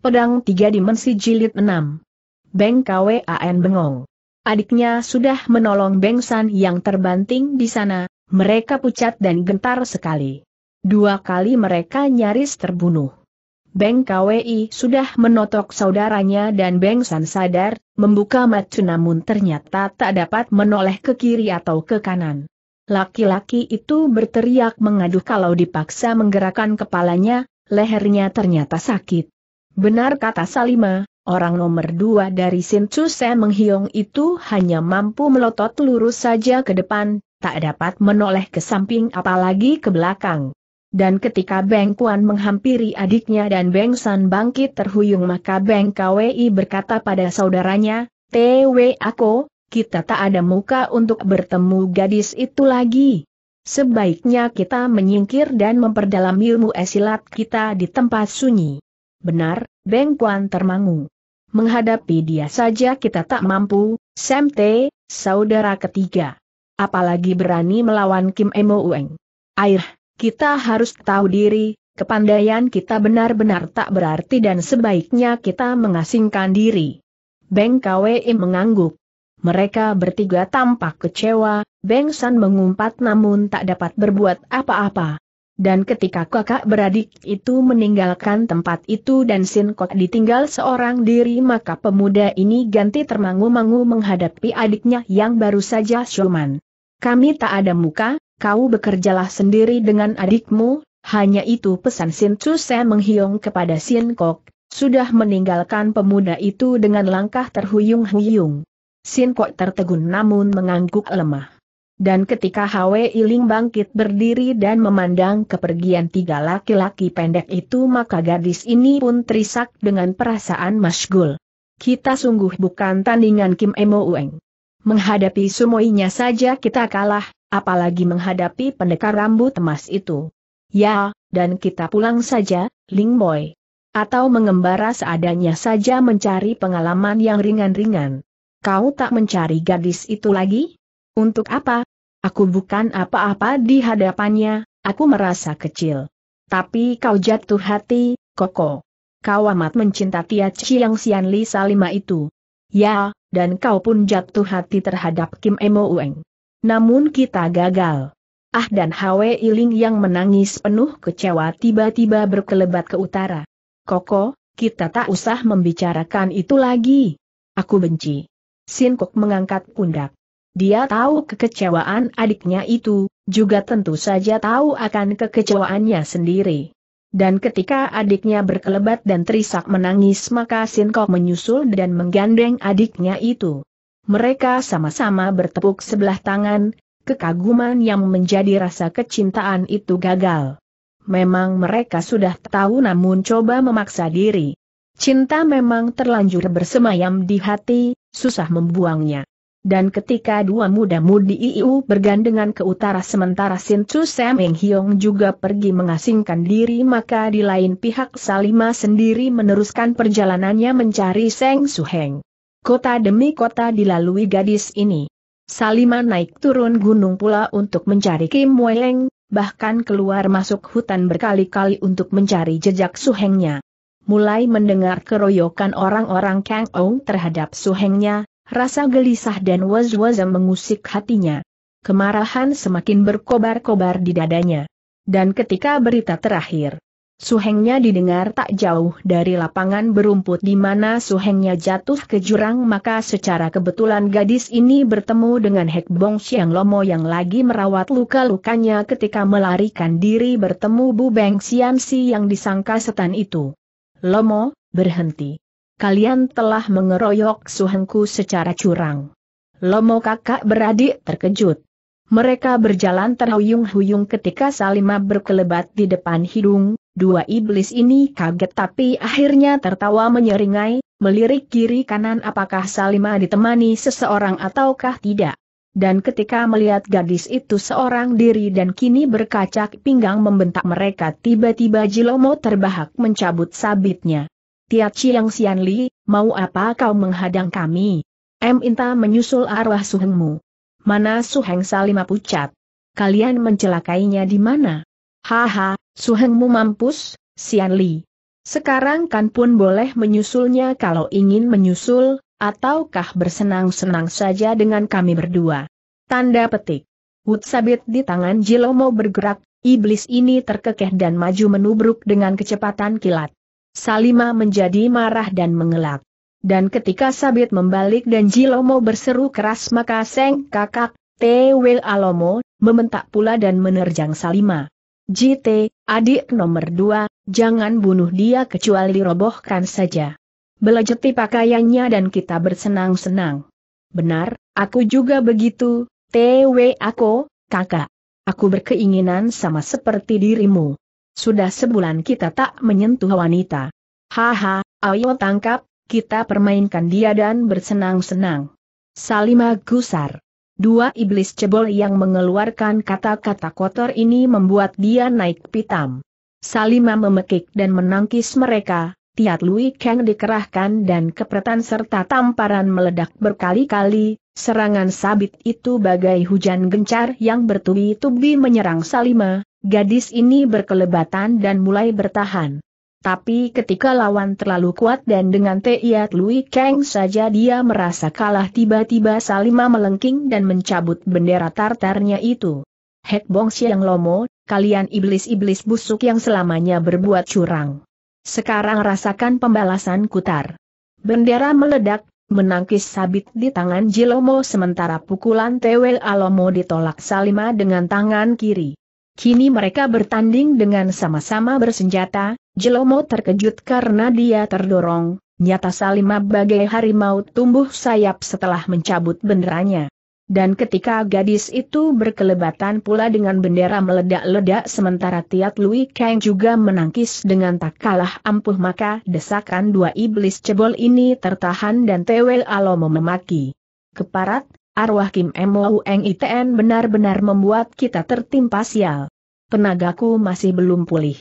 Pedang Tiga Dimensi Jilid 6 Beng Kwan bengong. Adiknya sudah menolong Beng San yang terbanting di sana, mereka pucat dan gentar sekali. Dua kali mereka nyaris terbunuh. Beng Kwi sudah menotok saudaranya dan Beng San sadar, membuka mata namun ternyata tak dapat menoleh ke kiri atau ke kanan. Laki-laki itu berteriak mengaduh kalau dipaksa menggerakkan kepalanya, lehernya ternyata sakit. Benar kata Salima, orang nomor dua dari Chu Se Menghiong itu hanya mampu melotot lurus saja ke depan, tak dapat menoleh ke samping apalagi ke belakang. Dan ketika Beng Kuan menghampiri adiknya dan Beng San bangkit terhuyung maka Beng KWI berkata pada saudaranya, TW aku, kita tak ada muka untuk bertemu gadis itu lagi. Sebaiknya kita menyingkir dan memperdalam ilmu esilat kita di tempat sunyi. Benar, Beng Kuan termangu. Menghadapi dia saja kita tak mampu, Sam T, saudara ketiga. Apalagi berani melawan Kim Emo Ueng. Air, kita harus tahu diri, kepandaian kita benar-benar tak berarti dan sebaiknya kita mengasingkan diri. Beng Kwei mengangguk. Mereka bertiga tampak kecewa, Beng San mengumpat namun tak dapat berbuat apa-apa. Dan ketika kakak beradik itu meninggalkan tempat itu dan Sin Kok ditinggal seorang diri maka pemuda ini ganti termangu-mangu menghadapi adiknya yang baru saja Shoman. Kami tak ada muka, kau bekerjalah sendiri dengan adikmu, hanya itu pesan Sin sen menghiung kepada Sin Kok, sudah meninggalkan pemuda itu dengan langkah terhuyung-huyung. Sin Kok tertegun namun mengangguk lemah. Dan ketika Hwe Iling bangkit berdiri dan memandang kepergian tiga laki-laki pendek itu maka gadis ini pun terisak dengan perasaan masgul. Kita sungguh bukan tandingan Kim Emo Ueng. Menghadapi sumoinya saja kita kalah, apalagi menghadapi pendekar rambut emas itu. Ya, dan kita pulang saja, Ling Boy. Atau mengembara seadanya saja mencari pengalaman yang ringan-ringan. Kau tak mencari gadis itu lagi? Untuk apa, Aku bukan apa-apa di hadapannya, aku merasa kecil. Tapi kau jatuh hati, Koko. Kau amat mencinta Tia Chiang Sian Li Salima itu. Ya, dan kau pun jatuh hati terhadap Kim Emo Ueng. Namun kita gagal. Ah dan Hwe Iling yang menangis penuh kecewa tiba-tiba berkelebat ke utara. Koko, kita tak usah membicarakan itu lagi. Aku benci. Sin Kok mengangkat pundak. Dia tahu kekecewaan adiknya itu, juga tentu saja tahu akan kekecewaannya sendiri. Dan ketika adiknya berkelebat dan terisak menangis maka Sinko menyusul dan menggandeng adiknya itu. Mereka sama-sama bertepuk sebelah tangan, kekaguman yang menjadi rasa kecintaan itu gagal. Memang mereka sudah tahu namun coba memaksa diri. Cinta memang terlanjur bersemayam di hati, susah membuangnya. Dan ketika dua muda-mudi IU bergandengan ke utara sementara Sin Chu Sam Eng Hiong juga pergi mengasingkan diri maka di lain pihak Salima sendiri meneruskan perjalanannya mencari Seng Su Heng. Kota demi kota dilalui gadis ini. Salima naik turun gunung pula untuk mencari Kim Weleng, bahkan keluar masuk hutan berkali-kali untuk mencari jejak Su Hengnya Mulai mendengar keroyokan orang-orang Kang Ong terhadap Su Hengnya. Rasa gelisah dan was-wasa mengusik hatinya. Kemarahan semakin berkobar-kobar di dadanya. Dan ketika berita terakhir, suhengnya didengar tak jauh dari lapangan berumput di mana suhengnya jatuh ke jurang maka secara kebetulan gadis ini bertemu dengan Hek Bong Siang Lomo yang lagi merawat luka-lukanya ketika melarikan diri bertemu Bu Beng Siam Si yang disangka setan itu. Lomo, berhenti kalian telah mengeroyok suhengku secara curang. Lomo kakak beradik terkejut. Mereka berjalan terhuyung-huyung ketika Salima berkelebat di depan hidung, dua iblis ini kaget tapi akhirnya tertawa menyeringai, melirik kiri kanan apakah Salima ditemani seseorang ataukah tidak. Dan ketika melihat gadis itu seorang diri dan kini berkacak pinggang membentak mereka tiba-tiba Jilomo terbahak mencabut sabitnya. Tia Chiang Sian Li, mau apa kau menghadang kami? M. Inta menyusul arwah Suhengmu. Mana Suheng Salima pucat? Kalian mencelakainya di mana? Haha, Suhengmu mampus, Sian Li. Sekarang kan pun boleh menyusulnya kalau ingin menyusul, ataukah bersenang-senang saja dengan kami berdua. Tanda petik. Hut sabit di tangan Jilomo bergerak, iblis ini terkekeh dan maju menubruk dengan kecepatan kilat. Salima menjadi marah dan mengelak. Dan ketika Sabit membalik dan Jilomo berseru keras maka Seng kakak, Tewel Alomo, membentak pula dan menerjang Salima. JT, adik nomor dua, jangan bunuh dia kecuali robohkan saja. Belejeti pakaiannya dan kita bersenang-senang. Benar, aku juga begitu, Tewel aku, kakak. Aku berkeinginan sama seperti dirimu. Sudah sebulan kita tak menyentuh wanita. Haha, ayo tangkap, kita permainkan dia dan bersenang-senang. Salima gusar. Dua iblis cebol yang mengeluarkan kata-kata kotor ini membuat dia naik pitam. Salima memekik dan menangkis mereka, Tiat Lui Kang dikerahkan dan kepretan serta tamparan meledak berkali-kali, serangan sabit itu bagai hujan gencar yang bertubi-tubi menyerang Salima, Gadis ini berkelebatan dan mulai bertahan. Tapi ketika lawan terlalu kuat dan dengan Tiat Lui Kang saja dia merasa kalah tiba-tiba Salima melengking dan mencabut bendera tartarnya itu. Hek Bong Siang Lomo, kalian iblis-iblis busuk yang selamanya berbuat curang. Sekarang rasakan pembalasan kutar. Bendera meledak, menangkis sabit di tangan Jilomo sementara pukulan Tewel Alomo ditolak Salima dengan tangan kiri. Kini mereka bertanding dengan sama-sama bersenjata, Jelomo terkejut karena dia terdorong, nyata Salima bagai harimau tumbuh sayap setelah mencabut benderanya. Dan ketika gadis itu berkelebatan pula dengan bendera meledak-ledak sementara Tiat Lui Kang juga menangkis dengan tak kalah ampuh maka desakan dua iblis cebol ini tertahan dan Tewel Alomo memaki. Keparat, arwah Kim Lau Eng Iten benar-benar membuat kita tertimpa sial. Tenagaku masih belum pulih.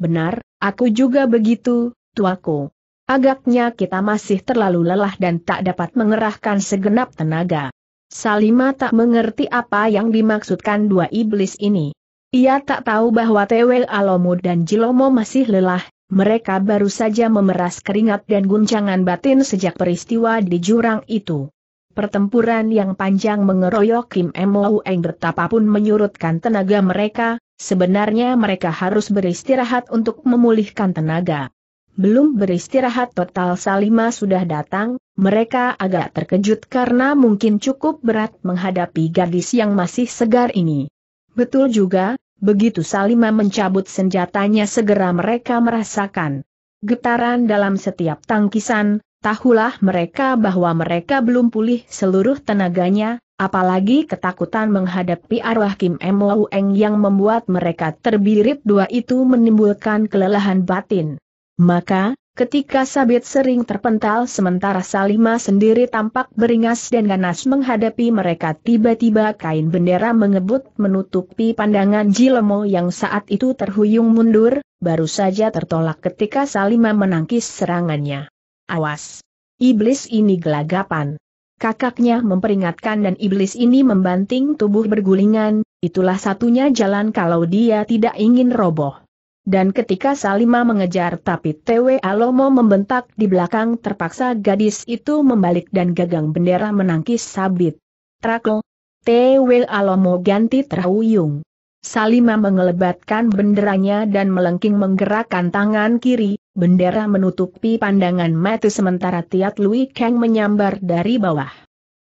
Benar, aku juga begitu, tuaku. Agaknya kita masih terlalu lelah dan tak dapat mengerahkan segenap tenaga. Salima tak mengerti apa yang dimaksudkan dua iblis ini. Ia tak tahu bahwa Tewel Alomo dan Jilomo masih lelah, mereka baru saja memeras keringat dan guncangan batin sejak peristiwa di jurang itu. Pertempuran yang panjang mengeroyok Kim Emoeng Eng betapa pun menyurutkan tenaga mereka, sebenarnya mereka harus beristirahat untuk memulihkan tenaga. Belum beristirahat total Salima sudah datang, mereka agak terkejut karena mungkin cukup berat menghadapi gadis yang masih segar ini. Betul juga, begitu Salima mencabut senjatanya segera mereka merasakan getaran dalam setiap tangkisan, Tahulah mereka bahwa mereka belum pulih seluruh tenaganya, apalagi ketakutan menghadapi arwah Kim Eng yang membuat mereka terbirit dua itu menimbulkan kelelahan batin. Maka, Ketika sabit sering terpental sementara Salima sendiri tampak beringas dan ganas menghadapi mereka tiba-tiba kain bendera mengebut menutupi pandangan Jilomo yang saat itu terhuyung mundur, baru saja tertolak ketika Salima menangkis serangannya. Awas! Iblis ini gelagapan. Kakaknya memperingatkan dan iblis ini membanting tubuh bergulingan, itulah satunya jalan kalau dia tidak ingin roboh. Dan ketika Salima mengejar tapi TW Alomo membentak di belakang terpaksa gadis itu membalik dan gagang bendera menangkis sabit. Trako! TW Alomo ganti terhuyung. Salima mengelebatkan benderanya dan melengking menggerakkan tangan kiri, Bendera menutupi pandangan mata sementara Tiat Lui Kang menyambar dari bawah.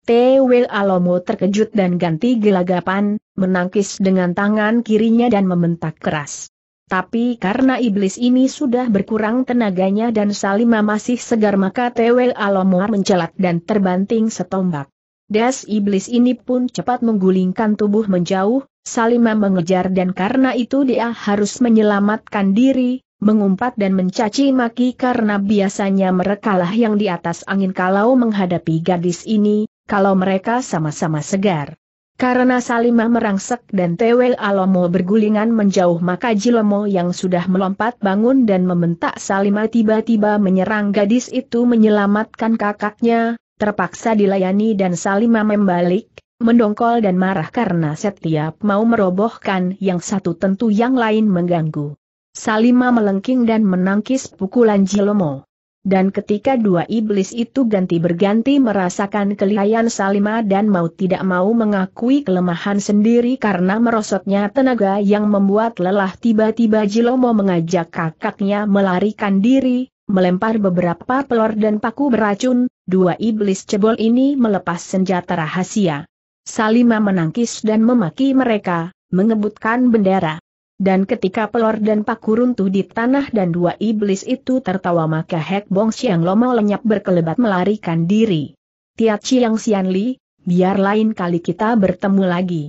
Tewe Alomo terkejut dan ganti gelagapan, menangkis dengan tangan kirinya dan membentak keras. Tapi karena iblis ini sudah berkurang tenaganya dan Salima masih segar maka Tewel Alomo mencelat dan terbanting setombak. Das iblis ini pun cepat menggulingkan tubuh menjauh, Salima mengejar dan karena itu dia harus menyelamatkan diri, mengumpat dan mencaci maki karena biasanya merekalah yang di atas angin kalau menghadapi gadis ini, kalau mereka sama-sama segar. Karena Salimah merangsek dan Tewel Alomo bergulingan menjauh maka Jilomo yang sudah melompat bangun dan membentak Salimah tiba-tiba menyerang gadis itu menyelamatkan kakaknya, terpaksa dilayani dan Salimah membalik, mendongkol dan marah karena setiap mau merobohkan yang satu tentu yang lain mengganggu. Salima melengking dan menangkis pukulan Jilomo. Dan ketika dua iblis itu ganti-berganti merasakan kelihayan Salima dan mau tidak mau mengakui kelemahan sendiri karena merosotnya tenaga yang membuat lelah tiba-tiba Jilomo mengajak kakaknya melarikan diri, melempar beberapa pelor dan paku beracun, dua iblis cebol ini melepas senjata rahasia. Salima menangkis dan memaki mereka, mengebutkan bendera. Dan ketika pelor dan paku runtuh di tanah dan dua iblis itu tertawa maka Hek Bong Xiang Lomo lenyap berkelebat melarikan diri. Tiat Chiang Sian Li, biar lain kali kita bertemu lagi.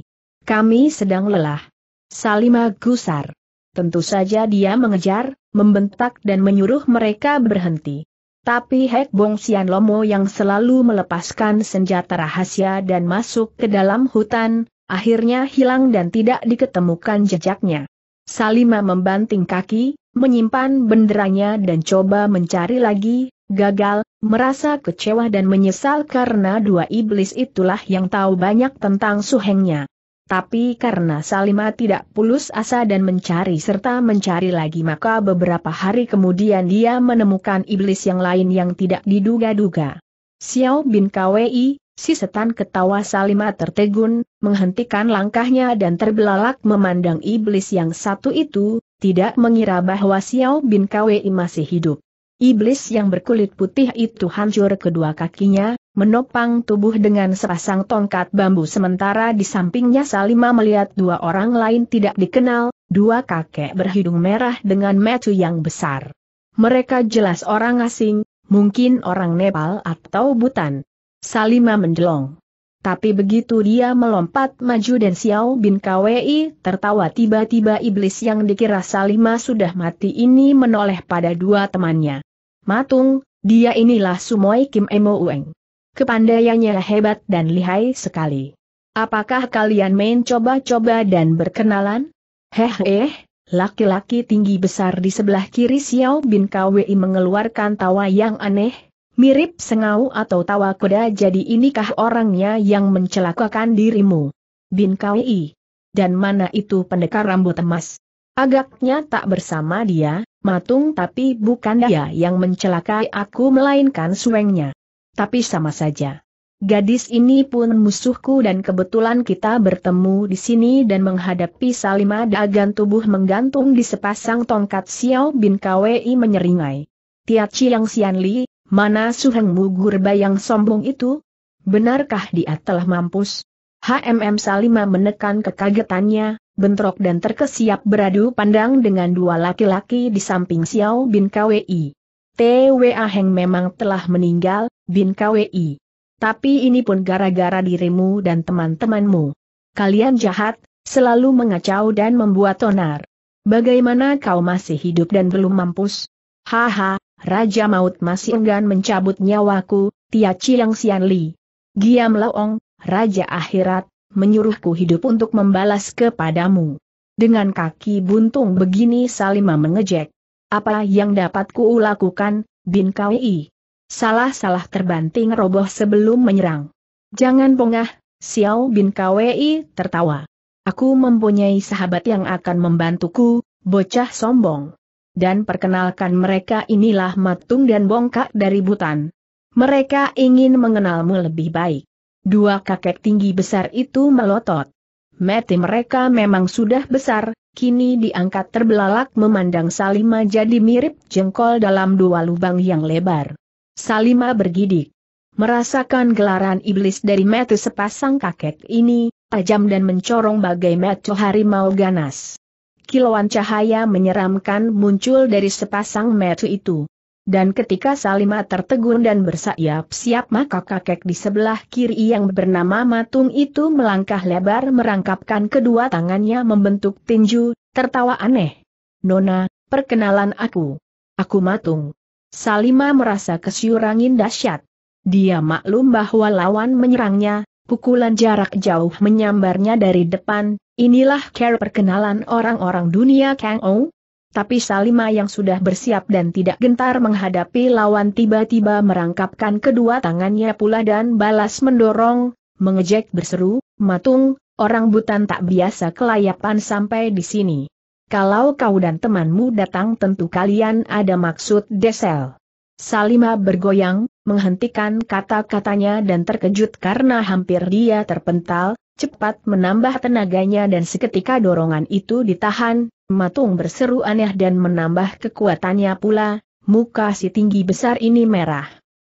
Kami sedang lelah. Salima gusar. Tentu saja dia mengejar, membentak dan menyuruh mereka berhenti. Tapi Hek Bong Sian Lomo yang selalu melepaskan senjata rahasia dan masuk ke dalam hutan, akhirnya hilang dan tidak diketemukan jejaknya. Salima membanting kaki, menyimpan benderanya dan coba mencari lagi, gagal, merasa kecewa dan menyesal karena dua iblis itulah yang tahu banyak tentang suhengnya. Tapi karena Salima tidak pulus asa dan mencari serta mencari lagi maka beberapa hari kemudian dia menemukan iblis yang lain yang tidak diduga-duga. Xiao bin Kwei, si setan ketawa Salima tertegun, menghentikan langkahnya dan terbelalak memandang iblis yang satu itu, tidak mengira bahwa Xiao Bin Kwei masih hidup. Iblis yang berkulit putih itu hancur kedua kakinya, menopang tubuh dengan sepasang tongkat bambu sementara di sampingnya Salima melihat dua orang lain tidak dikenal, dua kakek berhidung merah dengan metu yang besar. Mereka jelas orang asing, mungkin orang Nepal atau Butan. Salima mendelong. Tapi begitu dia melompat maju dan Xiao Bin Kwei tertawa tiba-tiba iblis yang dikira Salima sudah mati ini menoleh pada dua temannya. Matung, dia inilah Sumoi Kim Emo Ueng. Kepandaiannya hebat dan lihai sekali. Apakah kalian main coba-coba dan berkenalan? Heh eh, laki-laki tinggi besar di sebelah kiri Xiao Bin Kwei mengeluarkan tawa yang aneh, Mirip sengau atau tawa kuda jadi inikah orangnya yang mencelakakan dirimu? Bin Kawi? Dan mana itu pendekar rambut emas? Agaknya tak bersama dia, matung tapi bukan dia yang mencelakai aku melainkan suengnya. Tapi sama saja. Gadis ini pun musuhku dan kebetulan kita bertemu di sini dan menghadapi Salima Dagan tubuh menggantung di sepasang tongkat Xiao Bin Kwei menyeringai. Tia Chiang Xianli, Mana Suheng Mugur bayang sombong itu? Benarkah dia telah mampus? HMM Salima menekan kekagetannya, bentrok dan terkesiap beradu pandang dengan dua laki-laki di samping Xiao Bin KWI. TWA Heng memang telah meninggal, Bin KWI. Tapi ini pun gara-gara dirimu dan teman-temanmu. Kalian jahat, selalu mengacau dan membuat onar. Bagaimana kau masih hidup dan belum mampus? Haha, Raja Maut masih enggan mencabut nyawaku, Tia Chiang Sian Li. Giam Laong, Raja Akhirat, menyuruhku hidup untuk membalas kepadamu. Dengan kaki buntung begini Salima mengejek. Apa yang dapat ku lakukan, Bin Kwei? Salah-salah terbanting roboh sebelum menyerang. Jangan pongah, Xiao Bin Kwei tertawa. Aku mempunyai sahabat yang akan membantuku, bocah sombong dan perkenalkan mereka inilah Matung dan Bongkak dari Butan. Mereka ingin mengenalmu lebih baik. Dua kakek tinggi besar itu melotot. Mati mereka memang sudah besar, kini diangkat terbelalak memandang Salima jadi mirip jengkol dalam dua lubang yang lebar. Salima bergidik. Merasakan gelaran iblis dari metu sepasang kakek ini, tajam dan mencorong bagai metu harimau ganas kilauan cahaya menyeramkan muncul dari sepasang metu itu. Dan ketika Salima tertegun dan bersayap-siap maka kakek di sebelah kiri yang bernama Matung itu melangkah lebar merangkapkan kedua tangannya membentuk tinju, tertawa aneh. Nona, perkenalan aku. Aku Matung. Salima merasa kesyurangin dahsyat. Dia maklum bahwa lawan menyerangnya, pukulan jarak jauh menyambarnya dari depan, Inilah care perkenalan orang-orang dunia Kang Ou. Tapi Salima yang sudah bersiap dan tidak gentar menghadapi lawan tiba-tiba merangkapkan kedua tangannya pula dan balas mendorong, mengejek berseru, matung, orang butan tak biasa kelayapan sampai di sini. Kalau kau dan temanmu datang tentu kalian ada maksud desel. Salima bergoyang, menghentikan kata-katanya dan terkejut karena hampir dia terpental, cepat menambah tenaganya dan seketika dorongan itu ditahan, Matung berseru aneh dan menambah kekuatannya pula, muka si tinggi besar ini merah.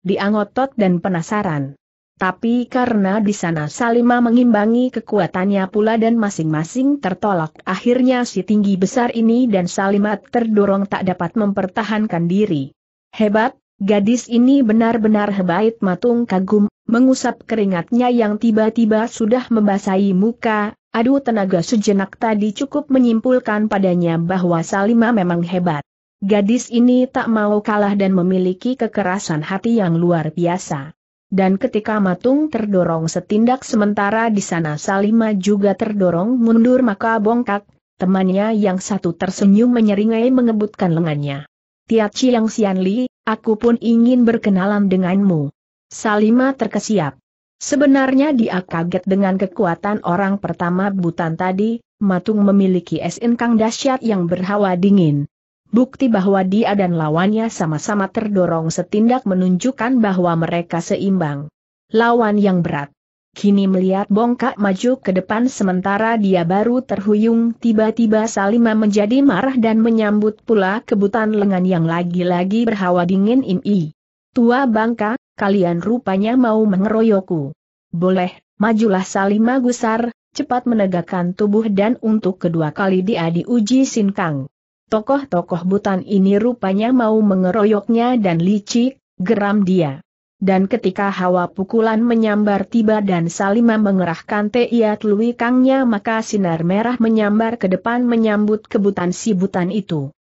Diangotot dan penasaran. Tapi karena di sana Salima mengimbangi kekuatannya pula dan masing-masing tertolak akhirnya si tinggi besar ini dan Salima terdorong tak dapat mempertahankan diri. Hebat, Gadis ini benar-benar hebat matung kagum, mengusap keringatnya yang tiba-tiba sudah membasahi muka, Aduh, tenaga sejenak tadi cukup menyimpulkan padanya bahwa Salima memang hebat. Gadis ini tak mau kalah dan memiliki kekerasan hati yang luar biasa. Dan ketika Matung terdorong setindak sementara di sana Salima juga terdorong mundur maka bongkak, temannya yang satu tersenyum menyeringai mengebutkan lengannya. Tiachi yang Xianli, Aku pun ingin berkenalan denganmu. Salima terkesiap. Sebenarnya dia kaget dengan kekuatan orang pertama Butan tadi, Matung memiliki es inkang dahsyat yang berhawa dingin. Bukti bahwa dia dan lawannya sama-sama terdorong setindak menunjukkan bahwa mereka seimbang. Lawan yang berat kini melihat bongkak maju ke depan sementara dia baru terhuyung tiba-tiba Salima menjadi marah dan menyambut pula kebutan lengan yang lagi-lagi berhawa dingin ini. Tua bangka, kalian rupanya mau mengeroyokku. Boleh, majulah Salima gusar, cepat menegakkan tubuh dan untuk kedua kali dia diuji sinkang. Tokoh-tokoh butan ini rupanya mau mengeroyoknya dan licik, geram dia. Dan ketika hawa pukulan menyambar tiba dan Salima mengerahkan teiat lui kangnya maka sinar merah menyambar ke depan menyambut kebutan si butan itu.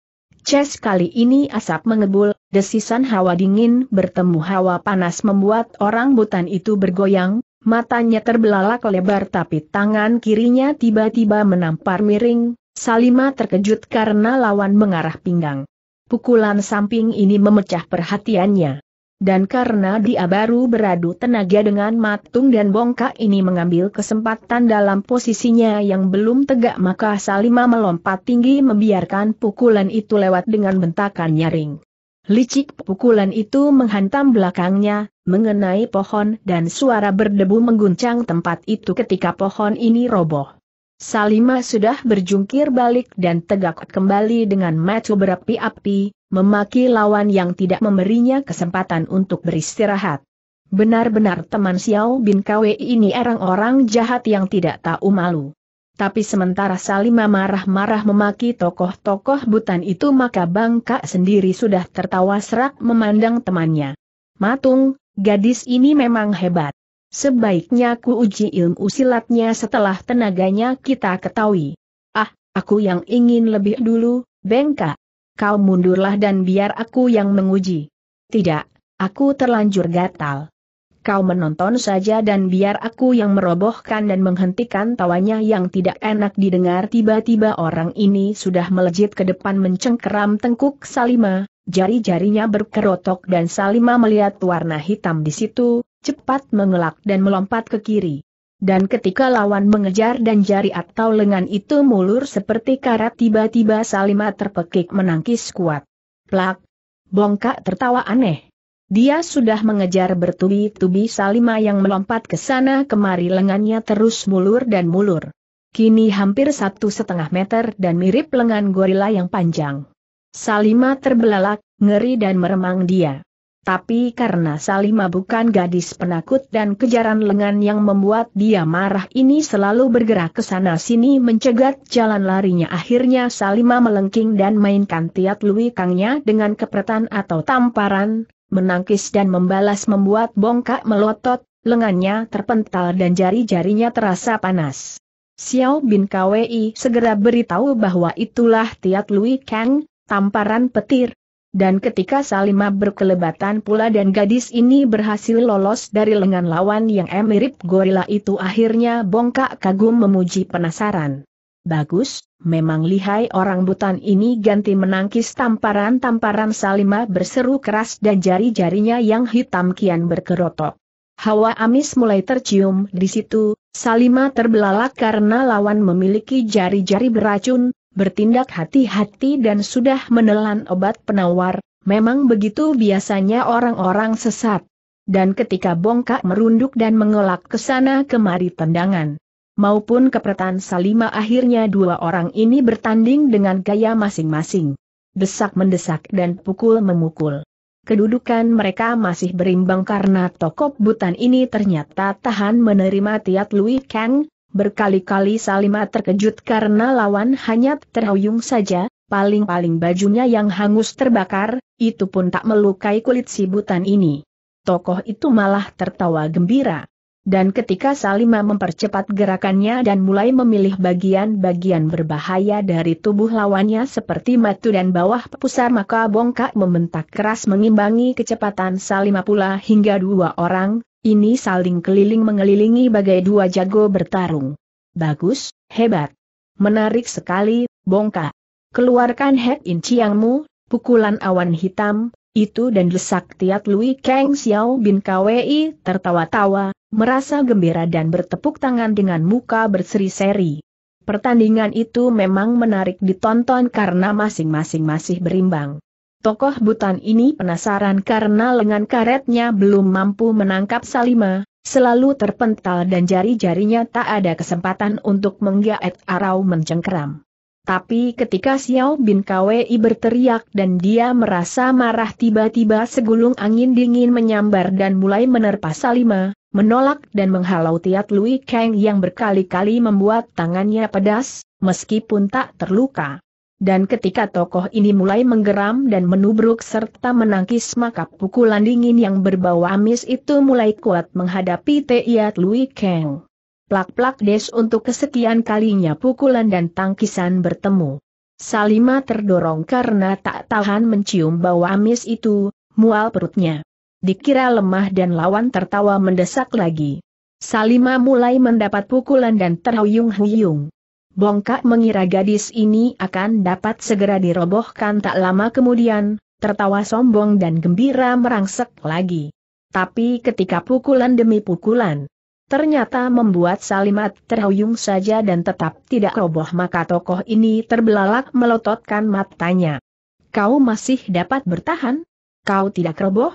Ces kali ini asap mengebul, desisan hawa dingin bertemu hawa panas membuat orang butan itu bergoyang, matanya terbelalak lebar tapi tangan kirinya tiba-tiba menampar miring, Salima terkejut karena lawan mengarah pinggang. Pukulan samping ini memecah perhatiannya. Dan karena dia baru beradu tenaga dengan Matung dan Bongka ini mengambil kesempatan dalam posisinya yang belum tegak maka Salima melompat tinggi membiarkan pukulan itu lewat dengan bentakan nyaring. Licik pukulan itu menghantam belakangnya, mengenai pohon dan suara berdebu mengguncang tempat itu ketika pohon ini roboh. Salima sudah berjungkir balik dan tegak kembali dengan mata berapi-api, memaki lawan yang tidak memberinya kesempatan untuk beristirahat. Benar-benar teman Xiao Bin Kwe ini orang-orang jahat yang tidak tahu malu. Tapi sementara Salima marah-marah memaki tokoh-tokoh butan itu maka bangka sendiri sudah tertawa serak memandang temannya. Matung, gadis ini memang hebat. Sebaiknya ku uji ilmu silatnya setelah tenaganya kita ketahui. Ah, aku yang ingin lebih dulu, bengkak. Kau mundurlah dan biar aku yang menguji. Tidak, aku terlanjur gatal. Kau menonton saja dan biar aku yang merobohkan dan menghentikan tawanya yang tidak enak didengar tiba-tiba orang ini sudah melejit ke depan mencengkeram tengkuk Salima, jari-jarinya berkerotok dan Salima melihat warna hitam di situ, cepat mengelak dan melompat ke kiri. Dan ketika lawan mengejar dan jari atau lengan itu mulur seperti karat tiba-tiba Salima terpekik menangkis kuat. Plak! Bongkak tertawa aneh. Dia sudah mengejar bertubi-tubi Salima yang melompat ke sana kemari lengannya terus mulur dan mulur. Kini hampir satu setengah meter dan mirip lengan gorila yang panjang. Salima terbelalak, ngeri dan meremang dia tapi karena Salima bukan gadis penakut dan kejaran lengan yang membuat dia marah ini selalu bergerak ke sana-sini mencegat jalan larinya. Akhirnya Salima melengking dan mainkan tiat kangnya dengan kepretan atau tamparan, menangkis dan membalas membuat bongkak melotot, lengannya terpental dan jari-jarinya terasa panas. Xiao Bin Kwei segera beritahu bahwa itulah tiat Lui Kang, tamparan petir, dan ketika Salima berkelebatan pula dan gadis ini berhasil lolos dari lengan lawan yang mirip gorila itu akhirnya bongkak kagum memuji penasaran. Bagus, memang lihai orang butan ini ganti menangkis tamparan-tamparan Salima berseru keras dan jari-jarinya yang hitam kian berkerotok. Hawa amis mulai tercium di situ, Salima terbelalak karena lawan memiliki jari-jari beracun, bertindak hati-hati dan sudah menelan obat penawar, memang begitu biasanya orang-orang sesat. Dan ketika bongkak merunduk dan mengelak ke sana kemari tendangan maupun kepretan Salima akhirnya dua orang ini bertanding dengan gaya masing-masing. Desak-mendesak dan pukul-memukul. Kedudukan mereka masih berimbang karena tokoh butan ini ternyata tahan menerima Tiat louis Kang, Berkali-kali Salima terkejut karena lawan hanya terhuyung saja, paling-paling bajunya yang hangus terbakar, itu pun tak melukai kulit si butan ini. Tokoh itu malah tertawa gembira. Dan ketika Salima mempercepat gerakannya dan mulai memilih bagian-bagian berbahaya dari tubuh lawannya seperti matu dan bawah pusar maka bongkak membentak keras mengimbangi kecepatan Salima pula hingga dua orang, ini saling keliling mengelilingi bagai dua jago bertarung. Bagus, hebat. Menarik sekali, bongka. Keluarkan Hek inciangmu, pukulan awan hitam, itu dan desak tiat Lui Kang Xiao bin Kwei tertawa-tawa, merasa gembira dan bertepuk tangan dengan muka berseri-seri. Pertandingan itu memang menarik ditonton karena masing-masing masih berimbang. Tokoh butan ini penasaran karena lengan karetnya belum mampu menangkap Salima, selalu terpental dan jari-jarinya tak ada kesempatan untuk menggaet arau mencengkeram. Tapi ketika Xiao Bin Kwei berteriak dan dia merasa marah tiba-tiba segulung angin dingin menyambar dan mulai menerpa Salima, menolak dan menghalau Tiat Lui Kang yang berkali-kali membuat tangannya pedas, meskipun tak terluka dan ketika tokoh ini mulai menggeram dan menubruk serta menangkis maka pukulan dingin yang berbau amis itu mulai kuat menghadapi Teiat Lui Kang. Plak-plak des untuk kesekian kalinya pukulan dan tangkisan bertemu. Salima terdorong karena tak tahan mencium bau amis itu, mual perutnya. Dikira lemah dan lawan tertawa mendesak lagi. Salima mulai mendapat pukulan dan terhuyung-huyung. Bongkak mengira gadis ini akan dapat segera dirobohkan tak lama kemudian, tertawa sombong dan gembira merangsek lagi. Tapi ketika pukulan demi pukulan, ternyata membuat Salimat terhuyung saja dan tetap tidak roboh maka tokoh ini terbelalak melototkan matanya. Kau masih dapat bertahan? Kau tidak roboh?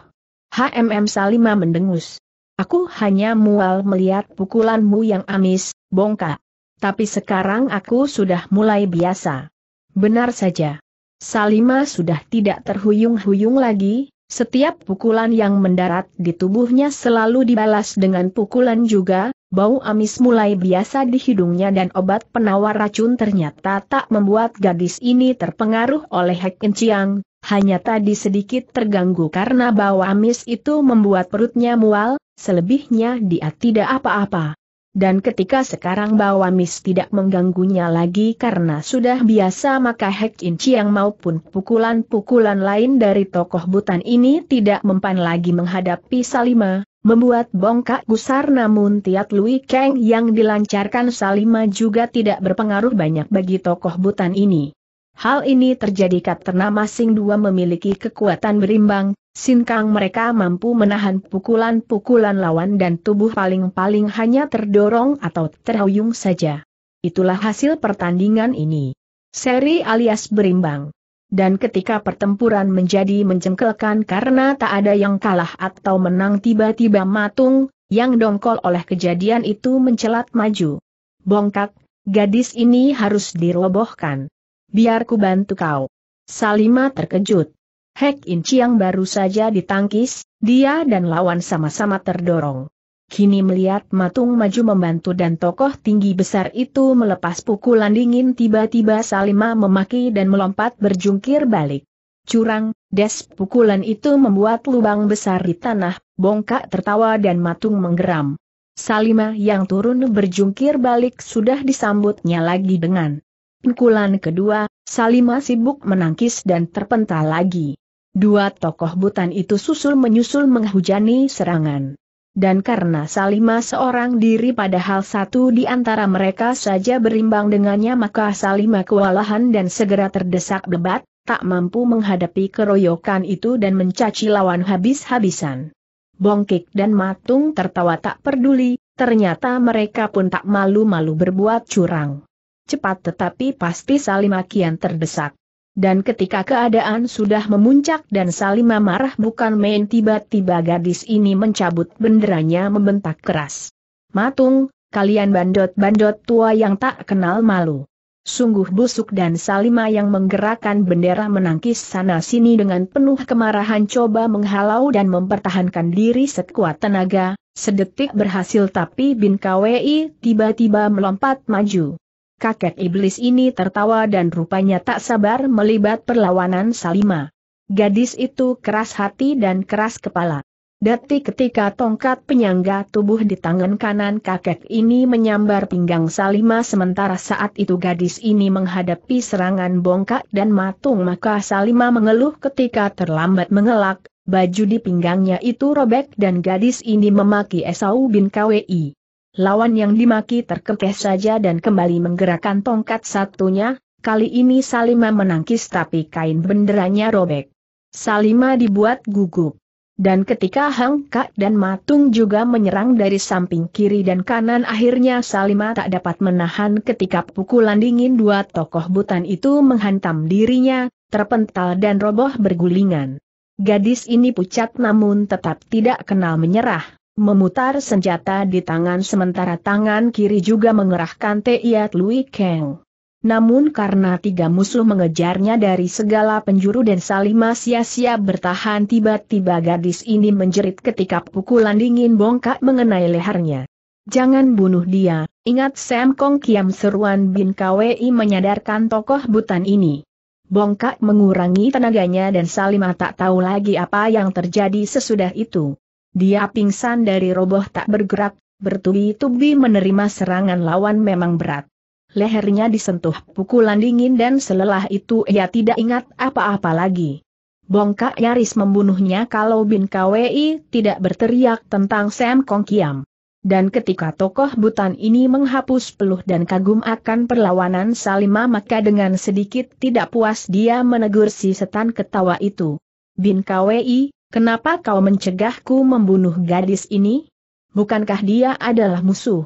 HMM Salima mendengus. Aku hanya mual melihat pukulanmu yang amis, bongkak tapi sekarang aku sudah mulai biasa. Benar saja. Salima sudah tidak terhuyung-huyung lagi, setiap pukulan yang mendarat di tubuhnya selalu dibalas dengan pukulan juga, bau amis mulai biasa di hidungnya dan obat penawar racun ternyata tak membuat gadis ini terpengaruh oleh Hek Enciang, hanya tadi sedikit terganggu karena bau amis itu membuat perutnya mual, selebihnya dia tidak apa-apa. Dan ketika sekarang Bawamis tidak mengganggunya lagi karena sudah biasa maka Hek In Chiang maupun pukulan-pukulan lain dari tokoh butan ini tidak mempan lagi menghadapi Salima, membuat bongkak gusar namun Tiat Lui Kang yang dilancarkan Salima juga tidak berpengaruh banyak bagi tokoh butan ini. Hal ini terjadi karena masing dua memiliki kekuatan berimbang, Sinkang mereka mampu menahan pukulan-pukulan lawan dan tubuh paling-paling hanya terdorong atau terhuyung saja. Itulah hasil pertandingan ini. Seri alias berimbang. Dan ketika pertempuran menjadi mencengkelkan karena tak ada yang kalah atau menang tiba-tiba matung, yang dongkol oleh kejadian itu mencelat maju. Bongkak, gadis ini harus dirobohkan. Biar ku bantu kau. Salima terkejut. Hek In Chiang baru saja ditangkis, dia dan lawan sama-sama terdorong. Kini melihat Matung maju membantu dan tokoh tinggi besar itu melepas pukulan dingin tiba-tiba Salima memaki dan melompat berjungkir balik. Curang, des pukulan itu membuat lubang besar di tanah, bongkak tertawa dan Matung menggeram. Salima yang turun berjungkir balik sudah disambutnya lagi dengan pukulan kedua, Salima sibuk menangkis dan terpental lagi. Dua tokoh butan itu susul-menyusul menghujani serangan. Dan karena Salima seorang diri padahal satu di antara mereka saja berimbang dengannya maka Salima kewalahan dan segera terdesak debat, tak mampu menghadapi keroyokan itu dan mencaci lawan habis-habisan. Bongkik dan Matung tertawa tak peduli, ternyata mereka pun tak malu-malu berbuat curang. Cepat tetapi pasti Salima kian terdesak. Dan ketika keadaan sudah memuncak dan Salima marah bukan main tiba-tiba gadis ini mencabut benderanya membentak keras. Matung, kalian bandot-bandot tua yang tak kenal malu. Sungguh busuk dan Salima yang menggerakkan bendera menangkis sana-sini dengan penuh kemarahan coba menghalau dan mempertahankan diri sekuat tenaga, sedetik berhasil tapi Bin KWI tiba-tiba melompat maju kakek iblis ini tertawa dan rupanya tak sabar melibat perlawanan Salima. Gadis itu keras hati dan keras kepala. Dati ketika tongkat penyangga tubuh di tangan kanan kakek ini menyambar pinggang Salima sementara saat itu gadis ini menghadapi serangan bongkak dan matung maka Salima mengeluh ketika terlambat mengelak, baju di pinggangnya itu robek dan gadis ini memaki Esau bin Kwi. Lawan yang dimaki terkekeh saja dan kembali menggerakkan tongkat satunya, kali ini Salima menangkis tapi kain benderanya robek. Salima dibuat gugup. Dan ketika Hang Kak dan Matung juga menyerang dari samping kiri dan kanan akhirnya Salima tak dapat menahan ketika pukulan dingin dua tokoh butan itu menghantam dirinya, terpental dan roboh bergulingan. Gadis ini pucat namun tetap tidak kenal menyerah memutar senjata di tangan sementara tangan kiri juga mengerahkan Teiat Lui Kang. Namun karena tiga musuh mengejarnya dari segala penjuru dan Salima sia-sia bertahan tiba-tiba gadis ini menjerit ketika pukulan dingin bongkak mengenai lehernya. Jangan bunuh dia, ingat Sam Kong Kiam seruan Bin Kwi menyadarkan tokoh butan ini. Bongkak mengurangi tenaganya dan Salima tak tahu lagi apa yang terjadi sesudah itu. Dia pingsan dari roboh tak bergerak, bertubi-tubi menerima serangan lawan memang berat. Lehernya disentuh pukulan dingin dan selelah itu ia tidak ingat apa-apa lagi. Bongkak Yaris membunuhnya kalau Bin KWI tidak berteriak tentang Sam Kong Kiam. Dan ketika tokoh butan ini menghapus peluh dan kagum akan perlawanan Salima maka dengan sedikit tidak puas dia menegur si setan ketawa itu. Bin KWI, Kenapa kau mencegahku membunuh gadis ini? Bukankah dia adalah musuh?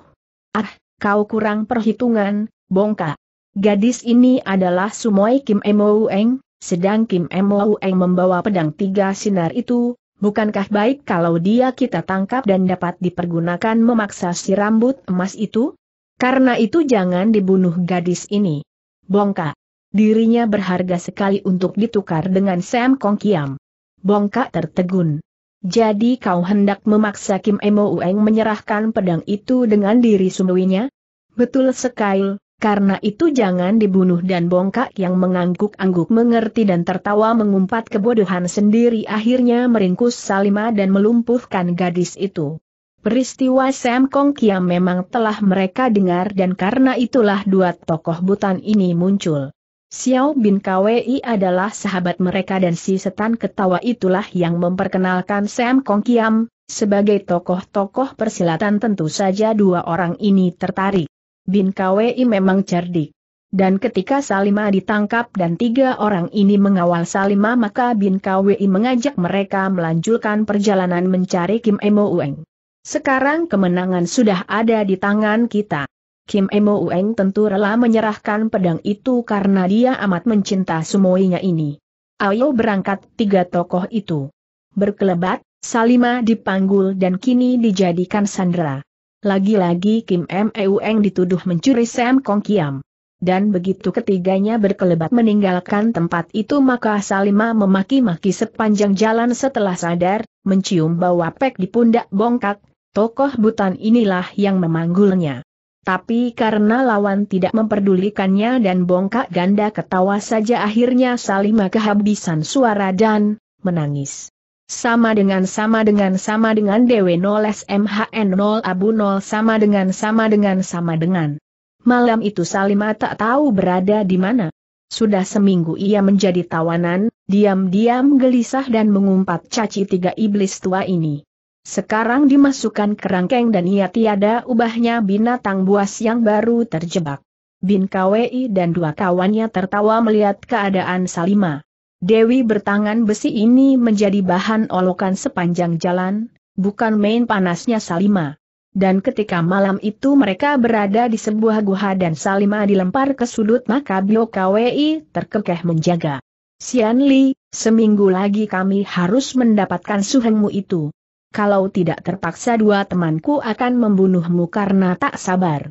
Ah, kau kurang perhitungan, bongka. Gadis ini adalah Sumoi Kim Emoueng, sedang Kim Emoueng membawa pedang tiga sinar itu, bukankah baik kalau dia kita tangkap dan dapat dipergunakan memaksa si rambut emas itu? Karena itu jangan dibunuh gadis ini. bongka. Dirinya berharga sekali untuk ditukar dengan Sam Kong Kiam bongkak tertegun. Jadi kau hendak memaksa Kim Emo Ueng menyerahkan pedang itu dengan diri sumuinya? Betul sekali, karena itu jangan dibunuh dan bongkak yang mengangguk-angguk mengerti dan tertawa mengumpat kebodohan sendiri akhirnya meringkus Salima dan melumpuhkan gadis itu. Peristiwa Sam Kong Kiam memang telah mereka dengar dan karena itulah dua tokoh butan ini muncul. Xiao Bin Kwei adalah sahabat mereka dan si setan ketawa itulah yang memperkenalkan Sam Kong Kiam, sebagai tokoh-tokoh persilatan tentu saja dua orang ini tertarik. Bin Kwei memang cerdik. Dan ketika Salima ditangkap dan tiga orang ini mengawal Salima maka Bin Kwei mengajak mereka melanjutkan perjalanan mencari Kim Emo Ueng. Sekarang kemenangan sudah ada di tangan kita. Kim Emo Ueng tentu rela menyerahkan pedang itu karena dia amat mencinta semuanya ini. Ayo berangkat tiga tokoh itu. Berkelebat, Salima dipanggul dan kini dijadikan sandera. Lagi-lagi Kim Emo e Ueng dituduh mencuri Sam Kong Kiam. Dan begitu ketiganya berkelebat meninggalkan tempat itu maka Salima memaki-maki sepanjang jalan setelah sadar, mencium bau apek di pundak bongkak, tokoh butan inilah yang memanggulnya. Tapi karena lawan tidak memperdulikannya dan bongkak ganda ketawa saja akhirnya Salima kehabisan suara dan menangis. Sama dengan sama dengan sama dengan Dewi 0 SMHN 0 Abu 0 sama dengan sama dengan sama dengan. Malam itu Salima tak tahu berada di mana. Sudah seminggu ia menjadi tawanan, diam-diam gelisah dan mengumpat caci tiga iblis tua ini. Sekarang dimasukkan kerangkeng dan ia tiada ubahnya binatang buas yang baru terjebak. Bin Kwi dan dua kawannya tertawa melihat keadaan Salima. Dewi bertangan besi ini menjadi bahan olokan sepanjang jalan, bukan main panasnya Salima. Dan ketika malam itu mereka berada di sebuah guha dan Salima dilempar ke sudut maka Bio Kwi terkekeh menjaga. Sian Li, seminggu lagi kami harus mendapatkan suhengmu itu kalau tidak terpaksa dua temanku akan membunuhmu karena tak sabar.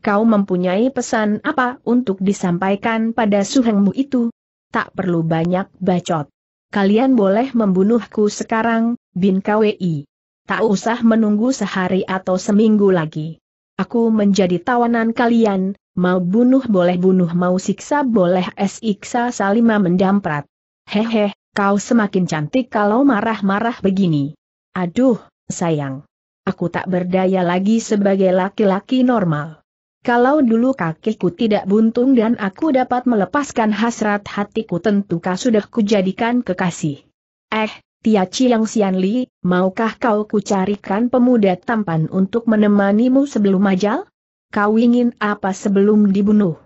Kau mempunyai pesan apa untuk disampaikan pada suhengmu itu? Tak perlu banyak bacot. Kalian boleh membunuhku sekarang, Bin KWI. Tak usah menunggu sehari atau seminggu lagi. Aku menjadi tawanan kalian, mau bunuh boleh bunuh mau siksa boleh siksa Salima mendamprat. Hehe, kau semakin cantik kalau marah-marah begini. Aduh, sayang. Aku tak berdaya lagi sebagai laki-laki normal. Kalau dulu kakiku tidak buntung dan aku dapat melepaskan hasrat hatiku tentukah sudah kujadikan kekasih. Eh, Tia Chiang Xian Li, maukah kau kucarikan pemuda tampan untuk menemanimu sebelum majal? Kau ingin apa sebelum dibunuh?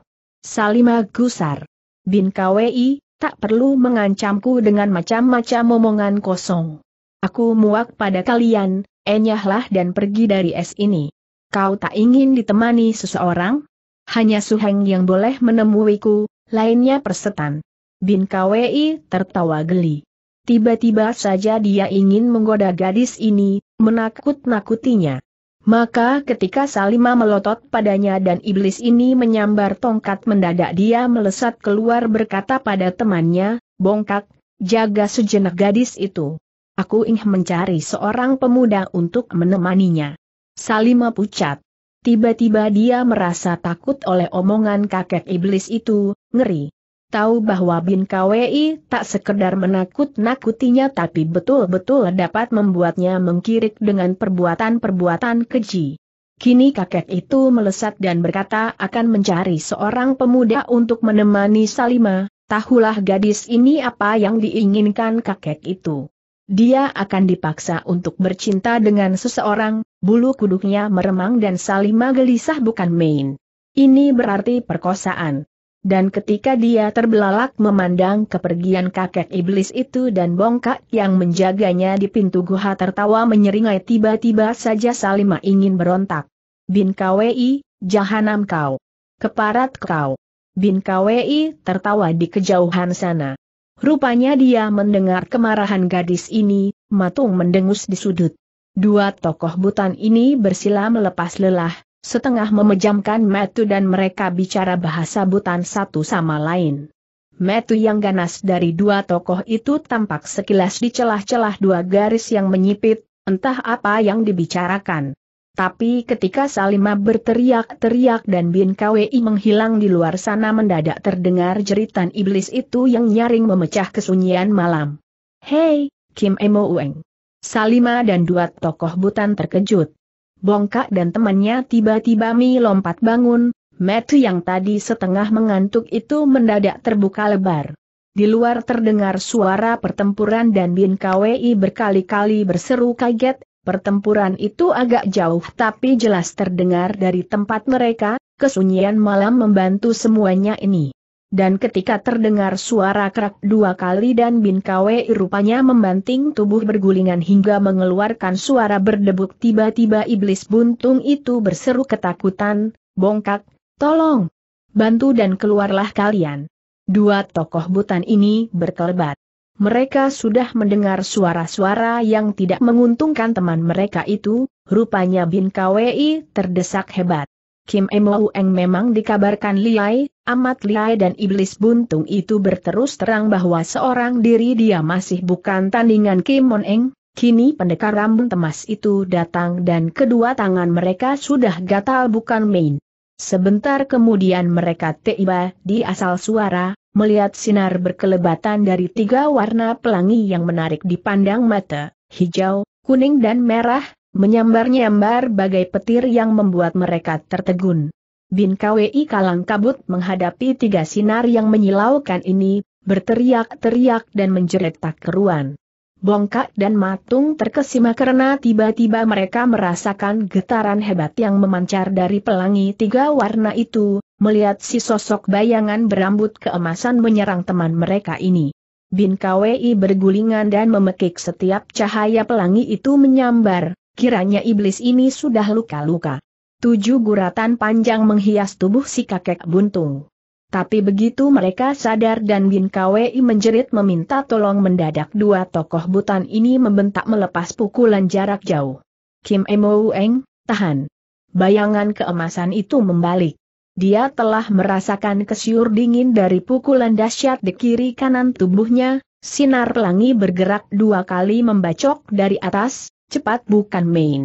Salima Gusar. Bin KWI, tak perlu mengancamku dengan macam-macam omongan kosong. Aku muak pada kalian, enyahlah dan pergi dari es ini. Kau tak ingin ditemani seseorang? Hanya Suheng yang boleh menemuiku, lainnya persetan. Bin Kwei tertawa geli. Tiba-tiba saja dia ingin menggoda gadis ini, menakut-nakutinya. Maka ketika Salima melotot padanya dan iblis ini menyambar tongkat mendadak dia melesat keluar berkata pada temannya, bongkak, jaga sejenak gadis itu. Aku ingin mencari seorang pemuda untuk menemaninya. Salima pucat. Tiba-tiba dia merasa takut oleh omongan kakek iblis itu, ngeri. Tahu bahwa Bin KWI tak sekedar menakut-nakutinya tapi betul-betul dapat membuatnya mengkirik dengan perbuatan-perbuatan keji. Kini kakek itu melesat dan berkata akan mencari seorang pemuda untuk menemani Salima, tahulah gadis ini apa yang diinginkan kakek itu. Dia akan dipaksa untuk bercinta dengan seseorang, bulu kuduknya meremang dan Salima gelisah bukan main. Ini berarti perkosaan. Dan ketika dia terbelalak memandang kepergian kakek iblis itu dan bongkak yang menjaganya di pintu guha tertawa menyeringai tiba-tiba saja Salima ingin berontak. Bin KWI, jahanam kau. Keparat kau. Bin KWI tertawa di kejauhan sana. Rupanya dia mendengar kemarahan gadis ini, matung mendengus di sudut. Dua tokoh butan ini bersila melepas lelah, setengah memejamkan metu dan mereka bicara bahasa butan satu sama lain. Metu yang ganas dari dua tokoh itu tampak sekilas di celah-celah dua garis yang menyipit, entah apa yang dibicarakan. Tapi ketika Salima berteriak-teriak dan Bin Kwei menghilang di luar sana mendadak terdengar jeritan iblis itu yang nyaring memecah kesunyian malam. Hei, Kim Emo Ueng. Salima dan dua tokoh butan terkejut. Bongkak dan temannya tiba-tiba mi lompat bangun, Matthew yang tadi setengah mengantuk itu mendadak terbuka lebar. Di luar terdengar suara pertempuran dan Bin Kwei berkali-kali berseru kaget, Pertempuran itu agak jauh tapi jelas terdengar dari tempat mereka, kesunyian malam membantu semuanya ini. Dan ketika terdengar suara kerak dua kali dan Bin Kwe rupanya membanting tubuh bergulingan hingga mengeluarkan suara berdebuk tiba-tiba iblis buntung itu berseru ketakutan, bongkak, tolong, bantu dan keluarlah kalian. Dua tokoh butan ini berkelebat. Mereka sudah mendengar suara-suara yang tidak menguntungkan teman mereka itu, rupanya Bin Kwei terdesak hebat. Kim Emoueng memang dikabarkan liai, amat liai dan iblis buntung itu berterus terang bahwa seorang diri dia masih bukan tandingan Kim Eng. kini pendekar rambut emas itu datang dan kedua tangan mereka sudah gatal bukan main. Sebentar kemudian mereka tiba di asal suara, melihat sinar berkelebatan dari tiga warna pelangi yang menarik di pandang mata, hijau, kuning dan merah, menyambar-nyambar bagai petir yang membuat mereka tertegun. Bin KWI kalang kabut menghadapi tiga sinar yang menyilaukan ini, berteriak-teriak dan menjerit tak keruan. Bongkak dan Matung terkesima karena tiba-tiba mereka merasakan getaran hebat yang memancar dari pelangi tiga warna itu, melihat si sosok bayangan berambut keemasan menyerang teman mereka ini. Bin Kwei bergulingan dan memekik setiap cahaya pelangi itu menyambar, kiranya iblis ini sudah luka-luka. Tujuh guratan panjang menghias tubuh si kakek buntung. Tapi begitu mereka sadar dan Bin Kwei menjerit meminta tolong mendadak dua tokoh butan ini membentak melepas pukulan jarak jauh. Kim Emo Eng, tahan. Bayangan keemasan itu membalik. Dia telah merasakan kesyur dingin dari pukulan dahsyat di kiri kanan tubuhnya, sinar pelangi bergerak dua kali membacok dari atas, cepat bukan main.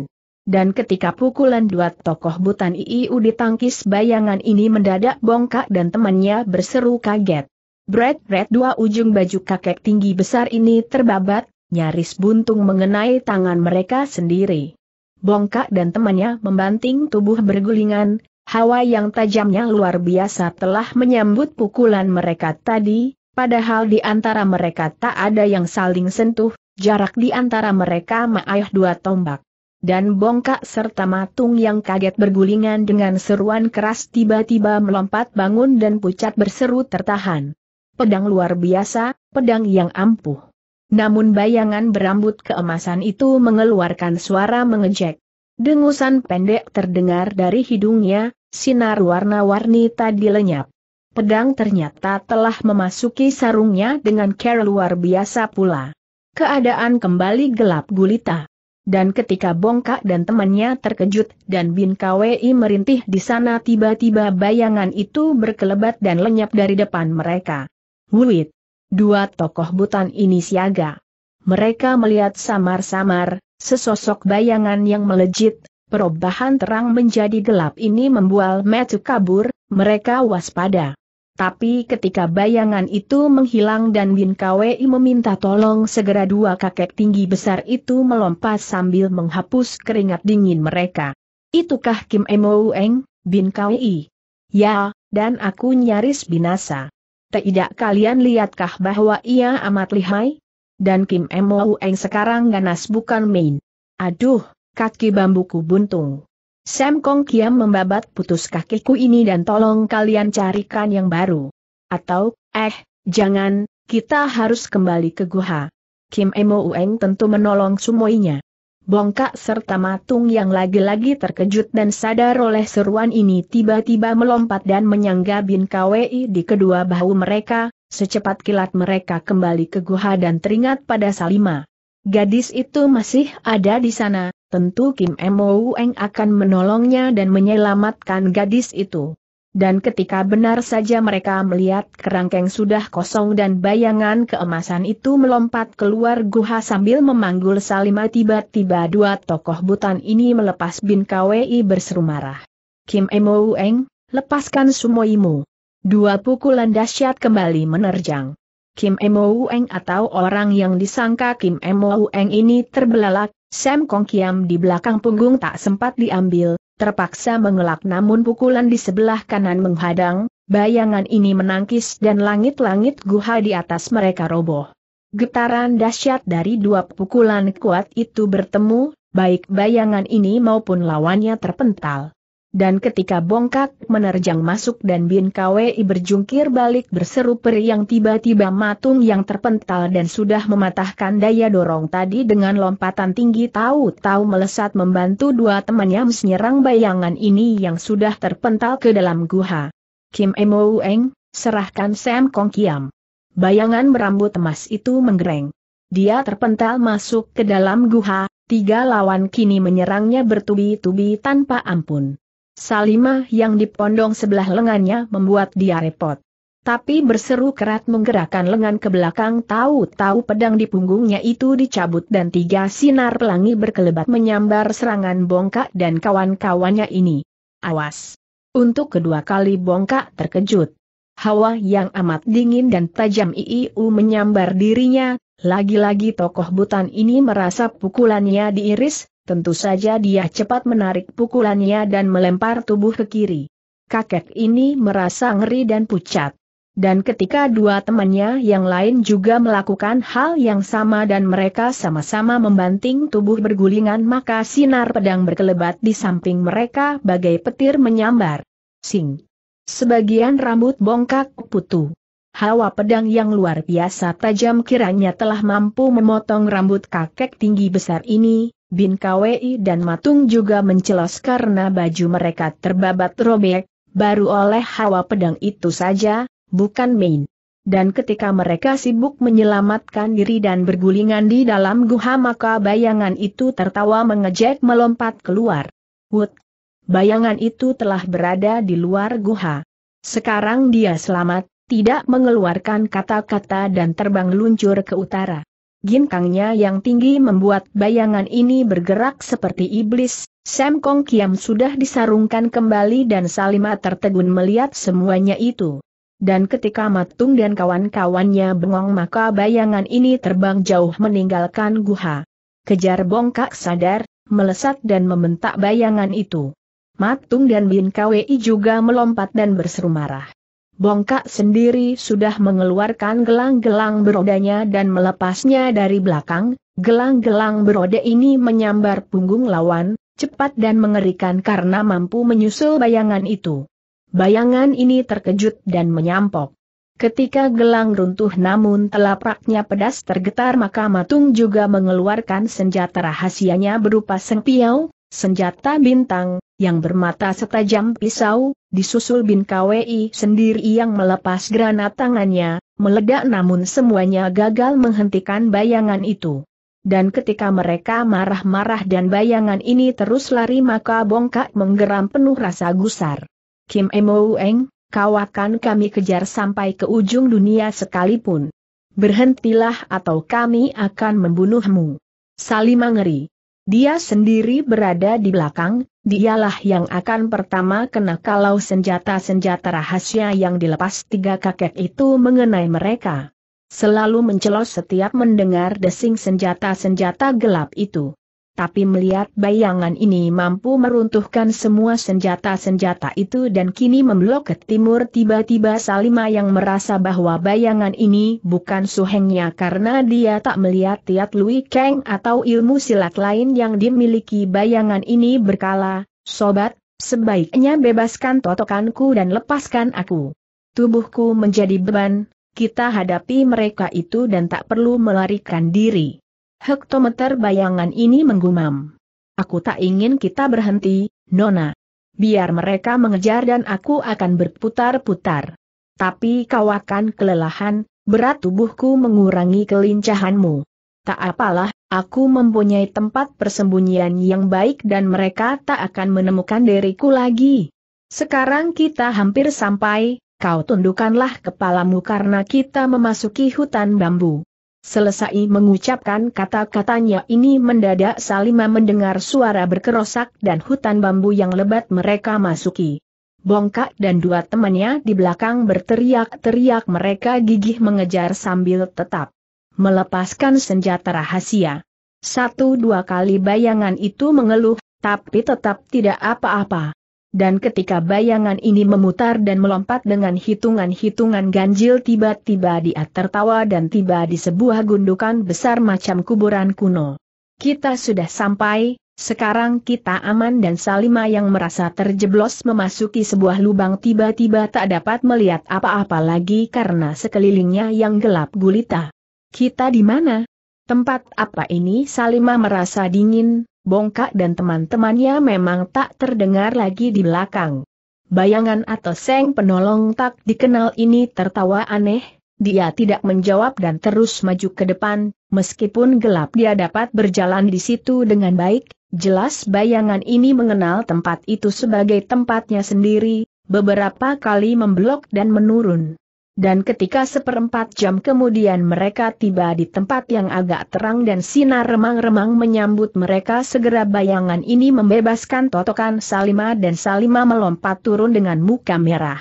Dan ketika pukulan dua tokoh Butan IIU ditangkis bayangan ini mendadak bongkak dan temannya berseru kaget. Bread, red dua ujung baju kakek tinggi besar ini terbabat, nyaris buntung mengenai tangan mereka sendiri. Bongkak dan temannya membanting tubuh bergulingan, Hawa yang tajamnya luar biasa telah menyambut pukulan mereka tadi, padahal di antara mereka tak ada yang saling sentuh, jarak di antara mereka maayah dua tombak. Dan bongkak serta matung yang kaget bergulingan dengan seruan keras tiba-tiba melompat bangun dan pucat berseru tertahan. Pedang luar biasa, pedang yang ampuh. Namun bayangan berambut keemasan itu mengeluarkan suara mengejek. Dengusan pendek terdengar dari hidungnya, sinar warna-warni tadi lenyap. Pedang ternyata telah memasuki sarungnya dengan care luar biasa pula. Keadaan kembali gelap gulita. Dan ketika Bongkak dan temannya terkejut dan Bin KWI merintih di sana tiba-tiba bayangan itu berkelebat dan lenyap dari depan mereka. Wuit. Dua tokoh butan ini siaga. Mereka melihat samar-samar, Sesosok bayangan yang melejit, perubahan terang menjadi gelap ini membual Metu kabur, mereka waspada. Tapi ketika bayangan itu menghilang dan Bin Kwei meminta tolong segera dua kakek tinggi besar itu melompat sambil menghapus keringat dingin mereka. Itukah Kim Emo Eng, Bin Kwei? Ya, dan aku nyaris binasa. Tidak kalian lihatkah bahwa ia amat lihai? dan Kim Mo Eng sekarang ganas bukan main. Aduh, kaki bambuku buntung. Sam Kong Kiam membabat putus kakiku ini dan tolong kalian carikan yang baru. Atau, eh, jangan, kita harus kembali ke Guha. Kim Emo Ueng tentu menolong semuanya bongkak serta matung yang lagi-lagi terkejut dan sadar oleh seruan ini tiba-tiba melompat dan menyangga bin KWI di kedua bahu mereka, secepat kilat mereka kembali ke guha dan teringat pada Salima. Gadis itu masih ada di sana, tentu Kim Emo Eng akan menolongnya dan menyelamatkan gadis itu. Dan ketika benar saja mereka melihat kerangkeng sudah kosong dan bayangan keemasan itu melompat keluar guha sambil memanggul Salima tiba-tiba dua tokoh butan ini melepas Bin Kwi berseru marah. Kim Emo Eng, lepaskan sumoimu. Dua pukulan dahsyat kembali menerjang. Kim Emo Eng atau orang yang disangka Kim Emo Eng ini terbelalak, Sam Kong Kiam di belakang punggung tak sempat diambil, terpaksa mengelak namun pukulan di sebelah kanan menghadang, bayangan ini menangkis dan langit-langit guha di atas mereka roboh. Getaran dahsyat dari dua pukulan kuat itu bertemu, baik bayangan ini maupun lawannya terpental. Dan ketika bongkak menerjang masuk dan Bin Kwei berjungkir balik berseru peri yang tiba-tiba matung yang terpental dan sudah mematahkan daya dorong tadi dengan lompatan tinggi tahu-tahu melesat membantu dua temannya menyerang bayangan ini yang sudah terpental ke dalam guha. Kim Emo Eng, serahkan Sam Kong Kiam. Bayangan berambut emas itu menggereng. Dia terpental masuk ke dalam guha, tiga lawan kini menyerangnya bertubi-tubi tanpa ampun. Salimah yang dipondong sebelah lengannya membuat dia repot. Tapi berseru kerat menggerakkan lengan ke belakang tahu-tahu pedang di punggungnya itu dicabut dan tiga sinar pelangi berkelebat menyambar serangan bongkak dan kawan-kawannya ini. Awas! Untuk kedua kali bongkak terkejut. Hawa yang amat dingin dan tajam IIU menyambar dirinya, lagi-lagi tokoh butan ini merasa pukulannya diiris, tentu saja dia cepat menarik pukulannya dan melempar tubuh ke kiri. Kakek ini merasa ngeri dan pucat. Dan ketika dua temannya yang lain juga melakukan hal yang sama dan mereka sama-sama membanting tubuh bergulingan maka sinar pedang berkelebat di samping mereka bagai petir menyambar. Sing. Sebagian rambut bongkak putu. Hawa pedang yang luar biasa tajam kiranya telah mampu memotong rambut kakek tinggi besar ini, Bin Kwei dan Matung juga mencelos karena baju mereka terbabat robek, baru oleh hawa pedang itu saja, bukan main. Dan ketika mereka sibuk menyelamatkan diri dan bergulingan di dalam guha maka bayangan itu tertawa mengejek melompat keluar. Wut! Bayangan itu telah berada di luar guha. Sekarang dia selamat, tidak mengeluarkan kata-kata dan terbang luncur ke utara ginkangnya yang tinggi membuat bayangan ini bergerak seperti iblis, Sam Kong Kiam sudah disarungkan kembali dan Salima tertegun melihat semuanya itu. Dan ketika Matung dan kawan-kawannya bengong maka bayangan ini terbang jauh meninggalkan guha. Kejar bongkak sadar, melesat dan membentak bayangan itu. Matung dan Bin Kwi juga melompat dan berseru marah. Bongkak sendiri sudah mengeluarkan gelang-gelang berodanya dan melepasnya dari belakang, gelang-gelang beroda ini menyambar punggung lawan, cepat dan mengerikan karena mampu menyusul bayangan itu. Bayangan ini terkejut dan menyampok. Ketika gelang runtuh namun telapaknya pedas tergetar maka Matung juga mengeluarkan senjata rahasianya berupa sengpiau, senjata bintang, yang bermata setajam pisau, disusul bin KWI sendiri yang melepas granat tangannya, meledak namun semuanya gagal menghentikan bayangan itu. Dan ketika mereka marah-marah dan bayangan ini terus lari maka bongkak menggeram penuh rasa gusar. Kim Emoueng, kau akan kami kejar sampai ke ujung dunia sekalipun. Berhentilah atau kami akan membunuhmu. Salima ngeri. Dia sendiri berada di belakang, dialah yang akan pertama kena kalau senjata-senjata rahasia yang dilepas tiga kakek itu mengenai mereka. Selalu mencelos setiap mendengar desing senjata-senjata gelap itu tapi melihat bayangan ini mampu meruntuhkan semua senjata-senjata itu dan kini memblok ke timur tiba-tiba Salima yang merasa bahwa bayangan ini bukan suhengnya karena dia tak melihat Tiat Lui Kang atau ilmu silat lain yang dimiliki bayangan ini berkala, sobat, sebaiknya bebaskan totokanku dan lepaskan aku. Tubuhku menjadi beban, kita hadapi mereka itu dan tak perlu melarikan diri. Hektometer bayangan ini menggumam. Aku tak ingin kita berhenti, Nona. Biar mereka mengejar dan aku akan berputar-putar. Tapi kau akan kelelahan, berat tubuhku mengurangi kelincahanmu. Tak apalah, aku mempunyai tempat persembunyian yang baik dan mereka tak akan menemukan diriku lagi. Sekarang kita hampir sampai, kau tundukkanlah kepalamu karena kita memasuki hutan bambu. Selesai mengucapkan kata-katanya ini mendadak Salima mendengar suara berkerosak dan hutan bambu yang lebat mereka masuki. Bongkak dan dua temannya di belakang berteriak-teriak mereka gigih mengejar sambil tetap melepaskan senjata rahasia. Satu dua kali bayangan itu mengeluh, tapi tetap tidak apa-apa dan ketika bayangan ini memutar dan melompat dengan hitungan-hitungan ganjil tiba-tiba dia tertawa dan tiba di sebuah gundukan besar macam kuburan kuno. Kita sudah sampai, sekarang kita aman dan Salima yang merasa terjeblos memasuki sebuah lubang tiba-tiba tak dapat melihat apa-apa lagi karena sekelilingnya yang gelap gulita. Kita di mana? Tempat apa ini Salima merasa dingin, bongkak dan teman-temannya memang tak terdengar lagi di belakang. Bayangan atau seng penolong tak dikenal ini tertawa aneh, dia tidak menjawab dan terus maju ke depan, meskipun gelap dia dapat berjalan di situ dengan baik, jelas bayangan ini mengenal tempat itu sebagai tempatnya sendiri, beberapa kali memblok dan menurun dan ketika seperempat jam kemudian mereka tiba di tempat yang agak terang dan sinar remang-remang menyambut mereka segera bayangan ini membebaskan totokan Salima dan Salima melompat turun dengan muka merah.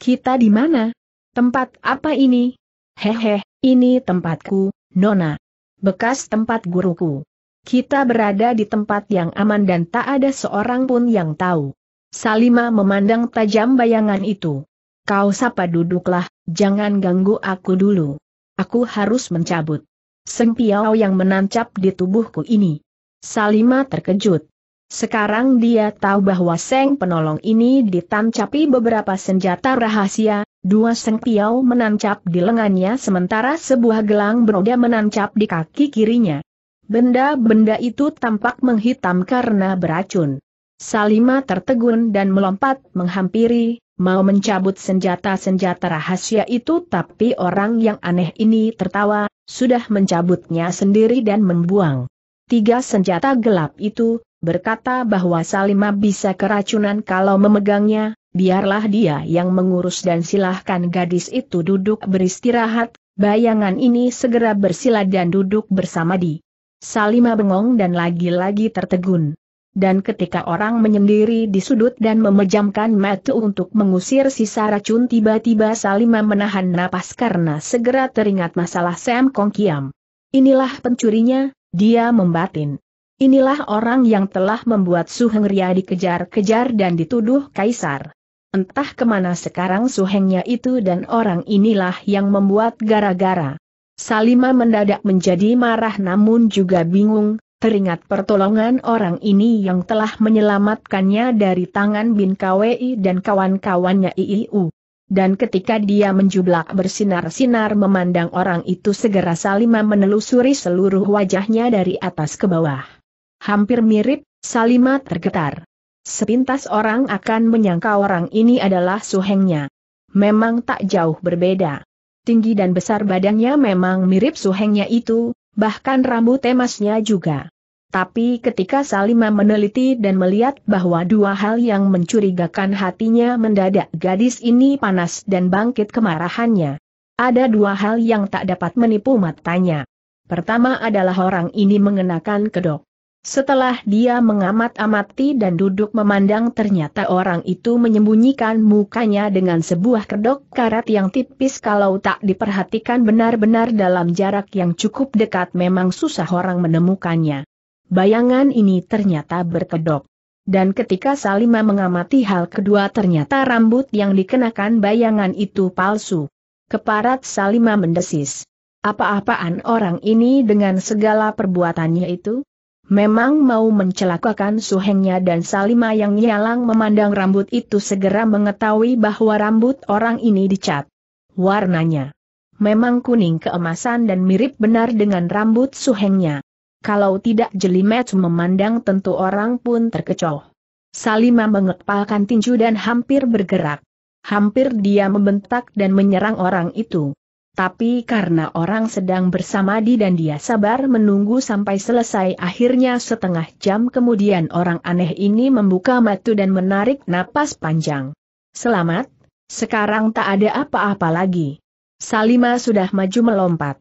Kita di mana? Tempat apa ini? Hehe, ini tempatku, Nona. Bekas tempat guruku. Kita berada di tempat yang aman dan tak ada seorang pun yang tahu. Salima memandang tajam bayangan itu. Kau sapa duduklah, Jangan ganggu aku dulu. Aku harus mencabut. Seng Piao yang menancap di tubuhku ini. Salima terkejut. Sekarang dia tahu bahwa Seng penolong ini ditancapi beberapa senjata rahasia, dua Seng Piao menancap di lengannya sementara sebuah gelang beroda menancap di kaki kirinya. Benda-benda itu tampak menghitam karena beracun. Salima tertegun dan melompat menghampiri, mau mencabut senjata-senjata rahasia itu tapi orang yang aneh ini tertawa, sudah mencabutnya sendiri dan membuang. Tiga senjata gelap itu, berkata bahwa Salima bisa keracunan kalau memegangnya, biarlah dia yang mengurus dan silahkan gadis itu duduk beristirahat, bayangan ini segera bersila dan duduk bersama di. Salima bengong dan lagi-lagi tertegun dan ketika orang menyendiri di sudut dan memejamkan mata untuk mengusir sisa racun tiba-tiba Salima menahan napas karena segera teringat masalah Sam Kong Kiam. Inilah pencurinya, dia membatin. Inilah orang yang telah membuat Su Heng Ria dikejar-kejar dan dituduh kaisar. Entah kemana sekarang Su Hengnya itu dan orang inilah yang membuat gara-gara. Salima mendadak menjadi marah namun juga bingung, teringat pertolongan orang ini yang telah menyelamatkannya dari tangan Bin KWI dan kawan-kawannya IIU. Dan ketika dia menjublak bersinar-sinar memandang orang itu segera Salima menelusuri seluruh wajahnya dari atas ke bawah. Hampir mirip, Salima tergetar. Sepintas orang akan menyangka orang ini adalah suhengnya. Memang tak jauh berbeda. Tinggi dan besar badannya memang mirip suhengnya itu, bahkan rambut emasnya juga. Tapi ketika Salima meneliti dan melihat bahwa dua hal yang mencurigakan hatinya mendadak gadis ini panas dan bangkit kemarahannya. Ada dua hal yang tak dapat menipu matanya. Pertama adalah orang ini mengenakan kedok. Setelah dia mengamat-amati dan duduk memandang ternyata orang itu menyembunyikan mukanya dengan sebuah kedok karat yang tipis kalau tak diperhatikan benar-benar dalam jarak yang cukup dekat memang susah orang menemukannya. Bayangan ini ternyata berkedok. Dan ketika Salima mengamati hal kedua ternyata rambut yang dikenakan bayangan itu palsu. Keparat Salima mendesis. Apa-apaan orang ini dengan segala perbuatannya itu? Memang mau mencelakakan suhengnya dan Salima yang nyalang memandang rambut itu segera mengetahui bahwa rambut orang ini dicat. Warnanya memang kuning keemasan dan mirip benar dengan rambut suhengnya kalau tidak jeli match memandang tentu orang pun terkecoh. Salima mengepalkan tinju dan hampir bergerak. Hampir dia membentak dan menyerang orang itu. Tapi karena orang sedang bersamadi dan dia sabar menunggu sampai selesai akhirnya setengah jam kemudian orang aneh ini membuka matu dan menarik napas panjang. Selamat, sekarang tak ada apa-apa lagi. Salima sudah maju melompat.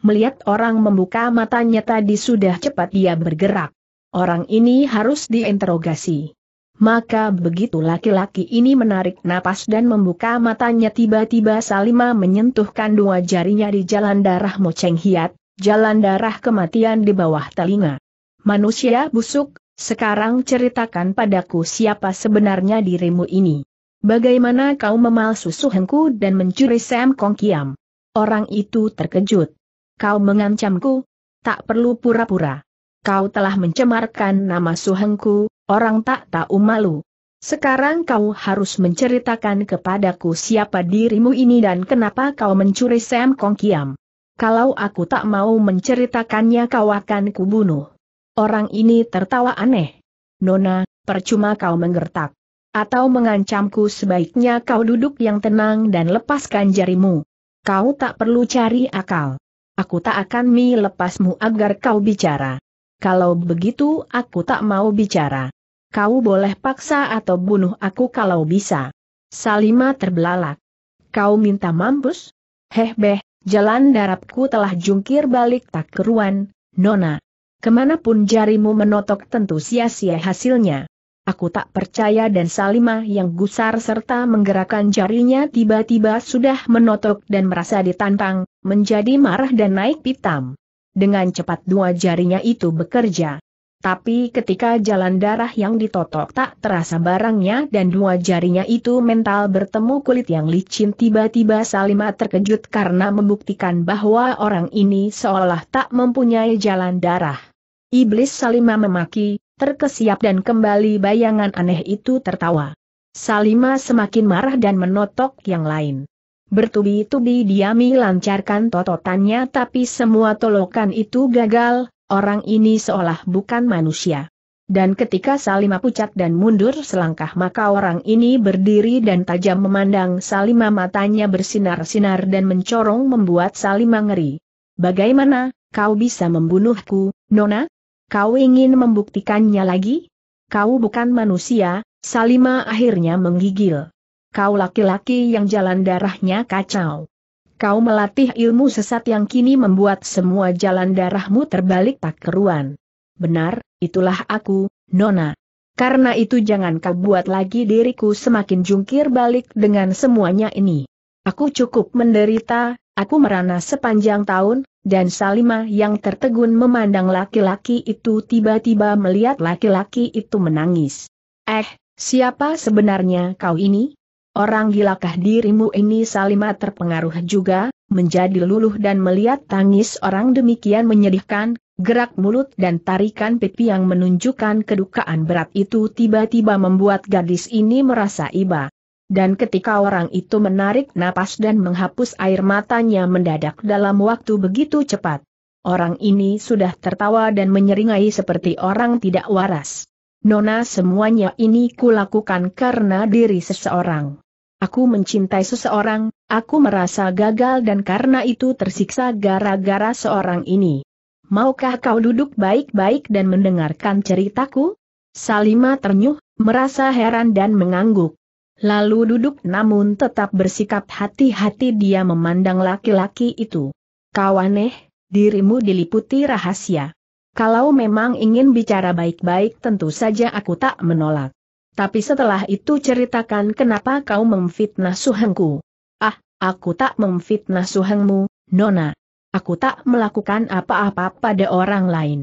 Melihat orang membuka matanya tadi sudah cepat ia bergerak. Orang ini harus diinterogasi. Maka begitu laki-laki ini menarik napas dan membuka matanya tiba-tiba Salima menyentuhkan dua jarinya di jalan darah mocheng hiat, jalan darah kematian di bawah telinga. Manusia busuk, sekarang ceritakan padaku siapa sebenarnya dirimu ini. Bagaimana kau memalsu suhengku dan mencuri Sam Kong Kiam? Orang itu terkejut. Kau mengancamku? Tak perlu pura-pura. Kau telah mencemarkan nama suhengku, orang tak tahu malu. Sekarang kau harus menceritakan kepadaku siapa dirimu ini dan kenapa kau mencuri Sam Kong Kiam. Kalau aku tak mau menceritakannya kau akan kubunuh. Orang ini tertawa aneh. Nona, percuma kau menggertak. Atau mengancamku sebaiknya kau duduk yang tenang dan lepaskan jarimu. Kau tak perlu cari akal. Aku tak akan mi lepasmu agar kau bicara. Kalau begitu aku tak mau bicara. Kau boleh paksa atau bunuh aku kalau bisa. Salima terbelalak. Kau minta mampus? Heh beh, jalan darapku telah jungkir balik tak keruan, nona. Kemanapun jarimu menotok tentu sia-sia hasilnya. Aku tak percaya dan Salimah yang gusar serta menggerakkan jarinya tiba-tiba sudah menotok dan merasa ditantang, menjadi marah dan naik pitam. Dengan cepat dua jarinya itu bekerja. Tapi ketika jalan darah yang ditotok tak terasa barangnya dan dua jarinya itu mental bertemu kulit yang licin tiba-tiba Salimah terkejut karena membuktikan bahwa orang ini seolah tak mempunyai jalan darah. Iblis Salimah memaki, terkesiap dan kembali bayangan aneh itu tertawa. Salima semakin marah dan menotok yang lain. Bertubi-tubi diami lancarkan tototannya tapi semua tolokan itu gagal, orang ini seolah bukan manusia. Dan ketika Salima pucat dan mundur selangkah maka orang ini berdiri dan tajam memandang Salima matanya bersinar-sinar dan mencorong membuat Salima ngeri. Bagaimana, kau bisa membunuhku, Nona? Kau ingin membuktikannya lagi? Kau bukan manusia, Salima akhirnya menggigil. Kau laki-laki yang jalan darahnya kacau. Kau melatih ilmu sesat yang kini membuat semua jalan darahmu terbalik tak keruan. Benar, itulah aku, Nona. Karena itu jangan kau buat lagi diriku semakin jungkir balik dengan semuanya ini. Aku cukup menderita, aku merana sepanjang tahun, dan Salima yang tertegun memandang laki-laki itu tiba-tiba melihat laki-laki itu menangis. Eh, siapa sebenarnya kau ini? Orang gilakah dirimu ini Salima terpengaruh juga, menjadi luluh dan melihat tangis orang demikian menyedihkan, gerak mulut dan tarikan pipi yang menunjukkan kedukaan berat itu tiba-tiba membuat gadis ini merasa iba dan ketika orang itu menarik napas dan menghapus air matanya mendadak dalam waktu begitu cepat. Orang ini sudah tertawa dan menyeringai seperti orang tidak waras. Nona semuanya ini kulakukan karena diri seseorang. Aku mencintai seseorang, aku merasa gagal dan karena itu tersiksa gara-gara seorang ini. Maukah kau duduk baik-baik dan mendengarkan ceritaku? Salima ternyuh, merasa heran dan mengangguk. Lalu duduk namun tetap bersikap hati-hati dia memandang laki-laki itu. Kau aneh, dirimu diliputi rahasia. Kalau memang ingin bicara baik-baik tentu saja aku tak menolak. Tapi setelah itu ceritakan kenapa kau memfitnah suhengku. Ah, aku tak memfitnah suhengmu, Nona. Aku tak melakukan apa-apa pada orang lain.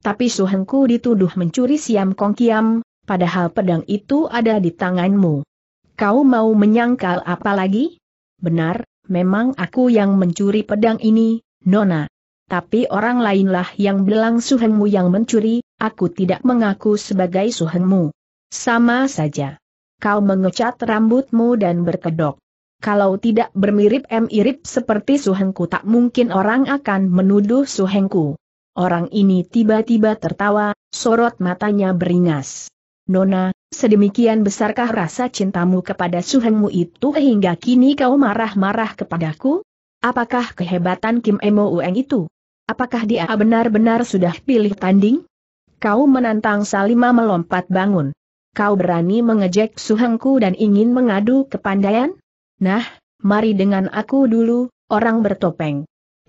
Tapi suhengku dituduh mencuri siam kongkiam, padahal pedang itu ada di tanganmu. Kau mau menyangkal apa lagi? Benar, memang aku yang mencuri pedang ini, Nona. Tapi orang lainlah yang bilang suhengmu yang mencuri, aku tidak mengaku sebagai suhengmu. Sama saja. Kau mengecat rambutmu dan berkedok. Kalau tidak bermirip mirip seperti suhengku tak mungkin orang akan menuduh suhengku. Orang ini tiba-tiba tertawa, sorot matanya beringas. Nona, Sedemikian besarkah rasa cintamu kepada Suhengmu itu hingga kini kau marah-marah kepadaku? Apakah kehebatan Kim Emo Ueng itu? Apakah dia benar-benar sudah pilih tanding? Kau menantang Salima melompat bangun. Kau berani mengejek Suhengku dan ingin mengadu kepandaian? Nah, mari dengan aku dulu, orang bertopeng.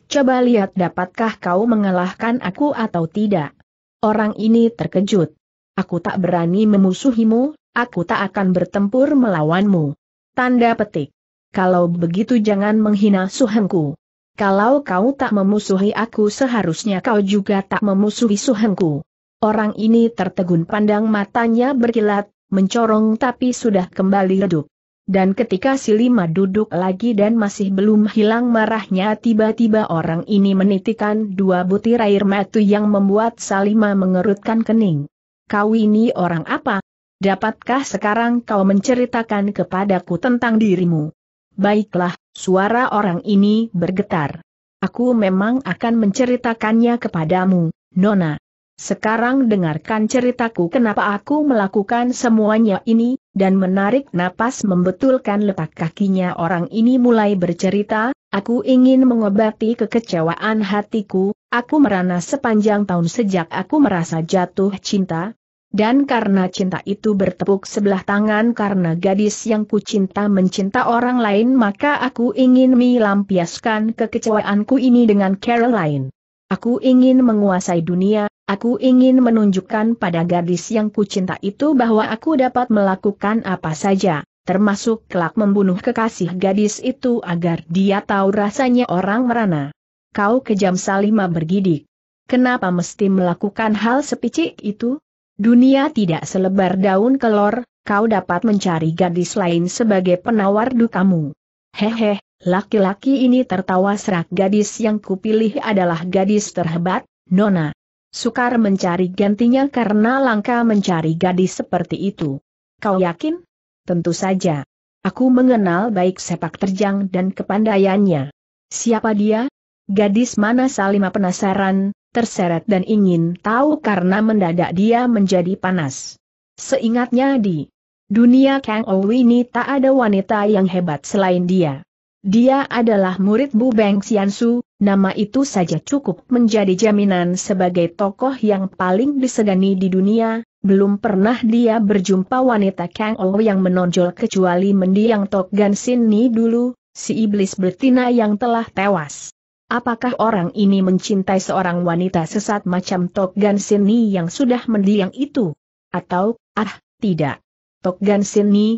Coba lihat dapatkah kau mengalahkan aku atau tidak. Orang ini terkejut. Aku tak berani memusuhimu, aku tak akan bertempur melawanmu. Tanda petik. Kalau begitu jangan menghina suhengku. Kalau kau tak memusuhi aku seharusnya kau juga tak memusuhi suhengku. Orang ini tertegun pandang matanya berkilat, mencorong tapi sudah kembali redup. Dan ketika si lima duduk lagi dan masih belum hilang marahnya tiba-tiba orang ini menitikan dua butir air mata yang membuat Salima mengerutkan kening kau ini orang apa? Dapatkah sekarang kau menceritakan kepadaku tentang dirimu? Baiklah, suara orang ini bergetar. Aku memang akan menceritakannya kepadamu, Nona. Sekarang dengarkan ceritaku kenapa aku melakukan semuanya ini, dan menarik napas membetulkan letak kakinya orang ini mulai bercerita, aku ingin mengobati kekecewaan hatiku, Aku merana sepanjang tahun sejak aku merasa jatuh cinta, dan karena cinta itu bertepuk sebelah tangan karena gadis yang kucinta mencinta orang lain maka aku ingin melampiaskan kekecewaanku ini dengan Caroline. Aku ingin menguasai dunia, aku ingin menunjukkan pada gadis yang kucinta itu bahwa aku dapat melakukan apa saja, termasuk kelak membunuh kekasih gadis itu agar dia tahu rasanya orang merana kau kejam Salima bergidik. Kenapa mesti melakukan hal sepicik itu? Dunia tidak selebar daun kelor, kau dapat mencari gadis lain sebagai penawar dukamu. Hehe, laki-laki ini tertawa serak gadis yang kupilih adalah gadis terhebat, Nona. Sukar mencari gantinya karena langka mencari gadis seperti itu. Kau yakin? Tentu saja. Aku mengenal baik sepak terjang dan kepandaiannya. Siapa dia? Gadis mana Salima penasaran, terseret dan ingin tahu karena mendadak dia menjadi panas. Seingatnya di dunia Kang oh ini tak ada wanita yang hebat selain dia. Dia adalah murid Bu Beng Xiansu, nama itu saja cukup menjadi jaminan sebagai tokoh yang paling disegani di dunia, belum pernah dia berjumpa wanita Kang Ou oh yang menonjol kecuali mendiang Tok Gan Sin Ni dulu, si iblis betina yang telah tewas. Apakah orang ini mencintai seorang wanita sesat macam Tok Gan yang sudah mendiang itu? Atau, ah, tidak. Tok Gan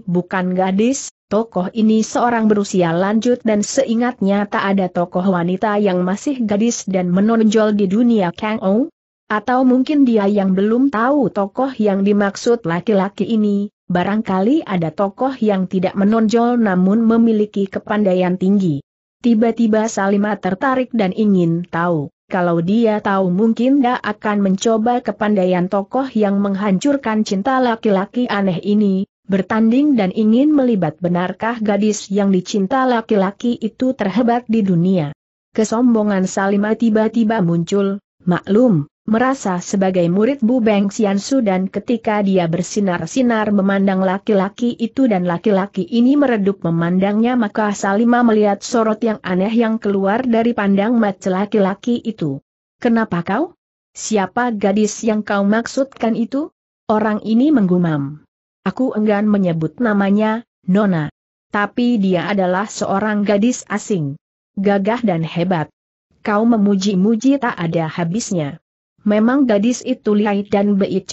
bukan gadis, tokoh ini seorang berusia lanjut dan seingatnya tak ada tokoh wanita yang masih gadis dan menonjol di dunia Kang Ou? Atau mungkin dia yang belum tahu tokoh yang dimaksud laki-laki ini, barangkali ada tokoh yang tidak menonjol namun memiliki kepandaian tinggi. Tiba-tiba Salima tertarik dan ingin tahu. Kalau dia tahu mungkin dia akan mencoba kepandaian tokoh yang menghancurkan cinta laki-laki aneh ini, bertanding dan ingin melibat benarkah gadis yang dicinta laki-laki itu terhebat di dunia. Kesombongan Salima tiba-tiba muncul, maklum, merasa sebagai murid Bu Beng Xiansu dan ketika dia bersinar-sinar memandang laki-laki itu dan laki-laki ini meredup memandangnya maka Salima melihat sorot yang aneh yang keluar dari pandang mata laki-laki itu. Kenapa kau? Siapa gadis yang kau maksudkan itu? Orang ini menggumam. Aku enggan menyebut namanya, Nona. Tapi dia adalah seorang gadis asing. Gagah dan hebat. Kau memuji-muji tak ada habisnya. Memang gadis itu lihat dan beri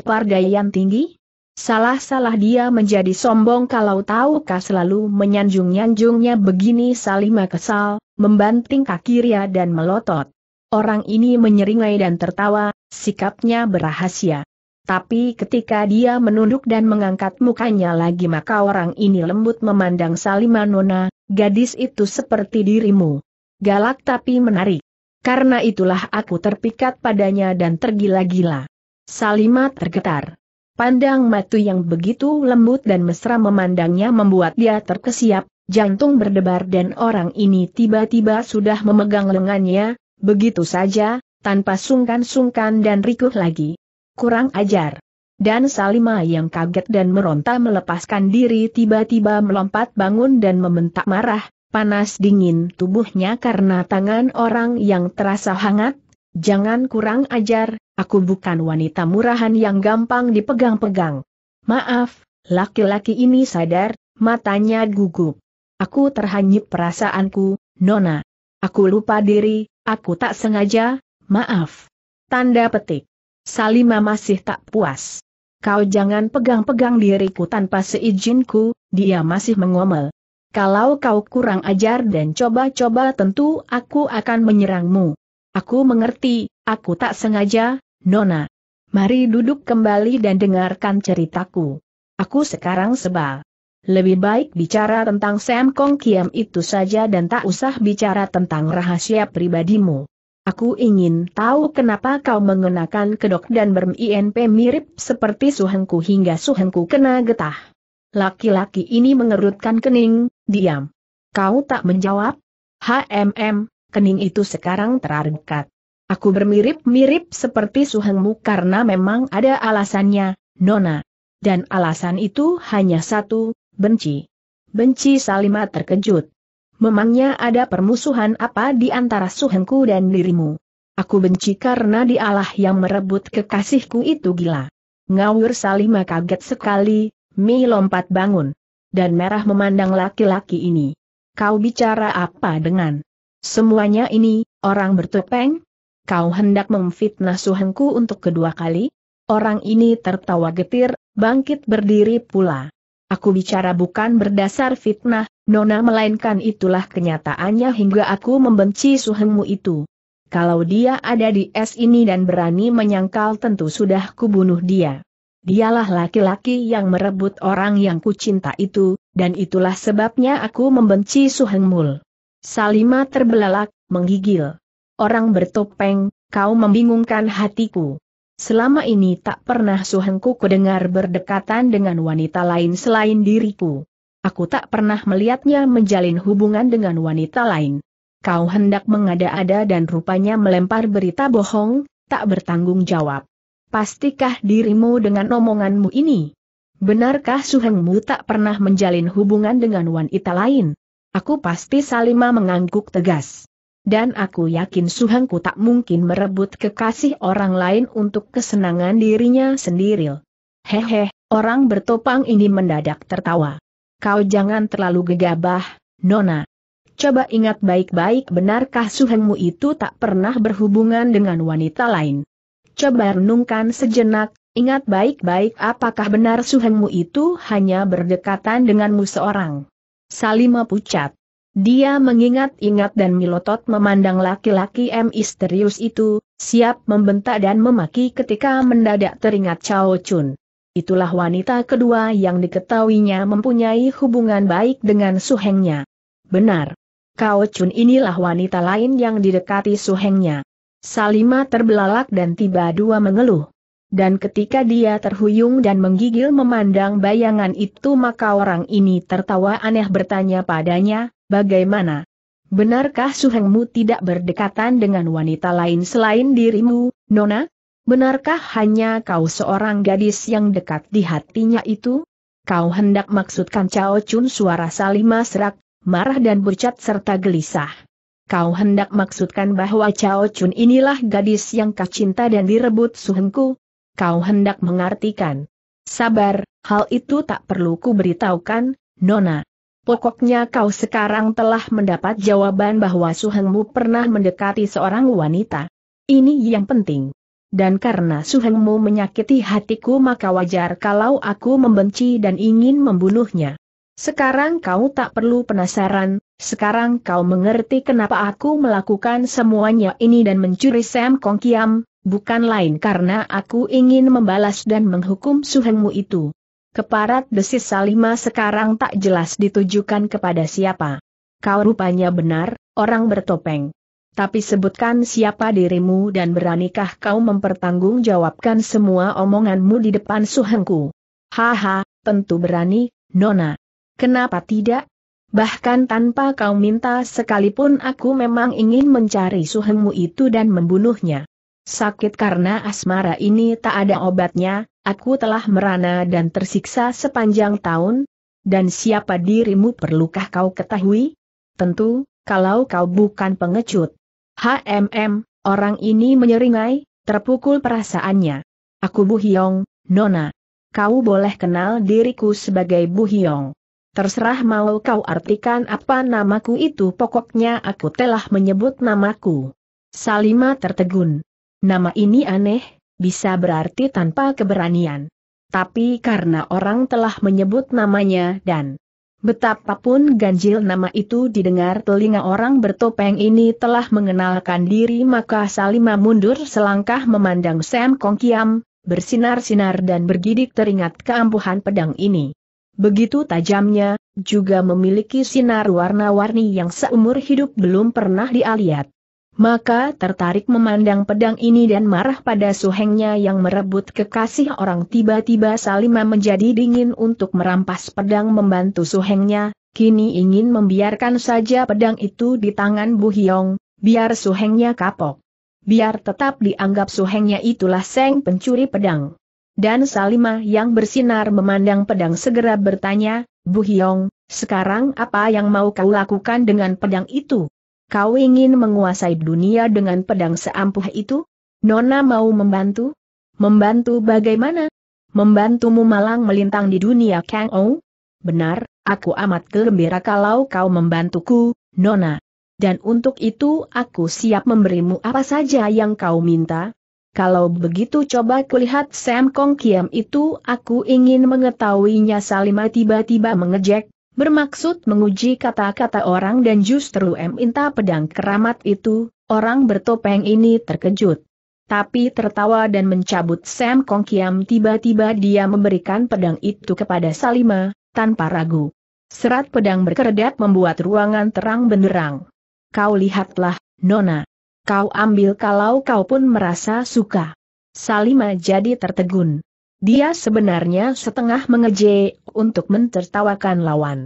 yang tinggi? Salah-salah dia menjadi sombong kalau tahu tahukah selalu menyanjung-nyanjungnya begini Salima kesal, membanting kaki Ria dan melotot. Orang ini menyeringai dan tertawa, sikapnya berahasia. Tapi ketika dia menunduk dan mengangkat mukanya lagi maka orang ini lembut memandang Salima Nona, gadis itu seperti dirimu. Galak tapi menarik. Karena itulah aku terpikat padanya dan tergila-gila. Salima tergetar. Pandang matu yang begitu lembut dan mesra memandangnya membuat dia terkesiap, jantung berdebar dan orang ini tiba-tiba sudah memegang lengannya, begitu saja, tanpa sungkan-sungkan dan rikuh lagi. Kurang ajar. Dan Salima yang kaget dan meronta melepaskan diri tiba-tiba melompat bangun dan membentak marah, panas dingin tubuhnya karena tangan orang yang terasa hangat, jangan kurang ajar, aku bukan wanita murahan yang gampang dipegang-pegang. Maaf, laki-laki ini sadar, matanya gugup. Aku terhanyut perasaanku, Nona. Aku lupa diri, aku tak sengaja, maaf. Tanda petik. Salima masih tak puas. Kau jangan pegang-pegang diriku tanpa seizinku, dia masih mengomel. Kalau kau kurang ajar dan coba-coba tentu aku akan menyerangmu. Aku mengerti, aku tak sengaja, Nona. Mari duduk kembali dan dengarkan ceritaku. Aku sekarang sebal. Lebih baik bicara tentang Sam Kong Kiam itu saja dan tak usah bicara tentang rahasia pribadimu. Aku ingin tahu kenapa kau mengenakan kedok dan INP mirip seperti suhengku hingga suhengku kena getah. Laki-laki ini mengerutkan kening, diam. Kau tak menjawab? HMM, kening itu sekarang terangkat. Aku bermirip-mirip seperti suhengmu karena memang ada alasannya, Nona. Dan alasan itu hanya satu, benci. Benci Salima terkejut. Memangnya ada permusuhan apa di antara suhengku dan dirimu? Aku benci karena dialah yang merebut kekasihku itu gila. Ngawur Salima kaget sekali, Mi lompat bangun. Dan merah memandang laki-laki ini. Kau bicara apa dengan? Semuanya ini, orang bertopeng? Kau hendak memfitnah suhengku untuk kedua kali? Orang ini tertawa getir, bangkit berdiri pula. Aku bicara bukan berdasar fitnah, Nona melainkan itulah kenyataannya hingga aku membenci suhengmu itu. Kalau dia ada di es ini dan berani menyangkal tentu sudah kubunuh dia. Dialah laki-laki yang merebut orang yang kucinta itu, dan itulah sebabnya aku membenci Suhengmul. Salima terbelalak, menggigil. Orang bertopeng, kau membingungkan hatiku. Selama ini tak pernah Suhengku kudengar berdekatan dengan wanita lain selain diriku. Aku tak pernah melihatnya menjalin hubungan dengan wanita lain. Kau hendak mengada-ada dan rupanya melempar berita bohong, tak bertanggung jawab. Pastikah dirimu dengan omonganmu ini? Benarkah Suhengmu tak pernah menjalin hubungan dengan wanita lain? Aku pasti Salima mengangguk tegas. Dan aku yakin Suhengku tak mungkin merebut kekasih orang lain untuk kesenangan dirinya sendiri. Hehe, orang bertopang ini mendadak tertawa. Kau jangan terlalu gegabah, Nona. Coba ingat baik-baik benarkah Suhengmu itu tak pernah berhubungan dengan wanita lain. Coba renungkan sejenak, ingat baik-baik apakah benar suhengmu itu hanya berdekatan denganmu seorang. Salima pucat. Dia mengingat-ingat dan milotot memandang laki-laki misterius itu, siap membentak dan memaki ketika mendadak teringat Cao Chun. Itulah wanita kedua yang diketahuinya mempunyai hubungan baik dengan suhengnya. Benar. Cao Chun inilah wanita lain yang didekati suhengnya. Salima terbelalak dan tiba dua mengeluh. Dan ketika dia terhuyung dan menggigil memandang bayangan itu maka orang ini tertawa aneh bertanya padanya, bagaimana? Benarkah suhengmu tidak berdekatan dengan wanita lain selain dirimu, Nona? Benarkah hanya kau seorang gadis yang dekat di hatinya itu? Kau hendak maksudkan Cao Chun suara Salima serak, marah dan bercat serta gelisah. Kau hendak maksudkan bahwa Cao Chun inilah gadis yang kau cinta dan direbut suhengku? Kau hendak mengartikan. Sabar, hal itu tak perlu ku beritahukan, Nona. Pokoknya kau sekarang telah mendapat jawaban bahwa suhengmu pernah mendekati seorang wanita. Ini yang penting. Dan karena suhengmu menyakiti hatiku maka wajar kalau aku membenci dan ingin membunuhnya. Sekarang kau tak perlu penasaran, sekarang kau mengerti kenapa aku melakukan semuanya ini dan mencuri Sam Kong Kiam, bukan lain karena aku ingin membalas dan menghukum suhengmu itu. Keparat desis Salima sekarang tak jelas ditujukan kepada siapa. Kau rupanya benar, orang bertopeng. Tapi sebutkan siapa dirimu dan beranikah kau mempertanggungjawabkan semua omonganmu di depan suhengku. Haha, tentu berani, Nona. Kenapa tidak? Bahkan tanpa kau minta sekalipun aku memang ingin mencari suhengmu itu dan membunuhnya. Sakit karena asmara ini tak ada obatnya, aku telah merana dan tersiksa sepanjang tahun. Dan siapa dirimu perlukah kau ketahui? Tentu, kalau kau bukan pengecut. HMM, orang ini menyeringai, terpukul perasaannya. Aku Bu Hyong, Nona. Kau boleh kenal diriku sebagai Bu Hyong. Terserah mau kau artikan apa namaku itu pokoknya aku telah menyebut namaku. Salima tertegun. Nama ini aneh, bisa berarti tanpa keberanian. Tapi karena orang telah menyebut namanya dan betapapun ganjil nama itu didengar telinga orang bertopeng ini telah mengenalkan diri maka Salima mundur selangkah memandang Sam Kong Kiam, bersinar-sinar dan bergidik teringat keampuhan pedang ini. Begitu tajamnya, juga memiliki sinar warna-warni yang seumur hidup belum pernah dialiat. Maka tertarik memandang pedang ini dan marah pada suhengnya yang merebut kekasih orang tiba-tiba Salima menjadi dingin untuk merampas pedang membantu suhengnya, kini ingin membiarkan saja pedang itu di tangan Bu Hyong, biar suhengnya kapok biar tetap dianggap suhengnya itulah seng pencuri pedang. Dan Salimah yang bersinar memandang pedang segera bertanya, Bu Hyong, sekarang apa yang mau kau lakukan dengan pedang itu? Kau ingin menguasai dunia dengan pedang seampuh itu? Nona mau membantu? Membantu bagaimana? Membantumu malang melintang di dunia Kang Ou? Benar, aku amat gembira kalau kau membantuku, Nona. Dan untuk itu aku siap memberimu apa saja yang kau minta, kalau begitu coba kulihat Sam Kong Kiam itu aku ingin mengetahuinya Salima tiba-tiba mengejek, bermaksud menguji kata-kata orang dan justru M. minta pedang keramat itu, orang bertopeng ini terkejut. Tapi tertawa dan mencabut Sam Kong Kiam tiba-tiba dia memberikan pedang itu kepada Salima, tanpa ragu. Serat pedang berkedap membuat ruangan terang benderang. Kau lihatlah, Nona. Kau ambil kalau kau pun merasa suka. Salima jadi tertegun. Dia sebenarnya setengah mengejek untuk mentertawakan lawan.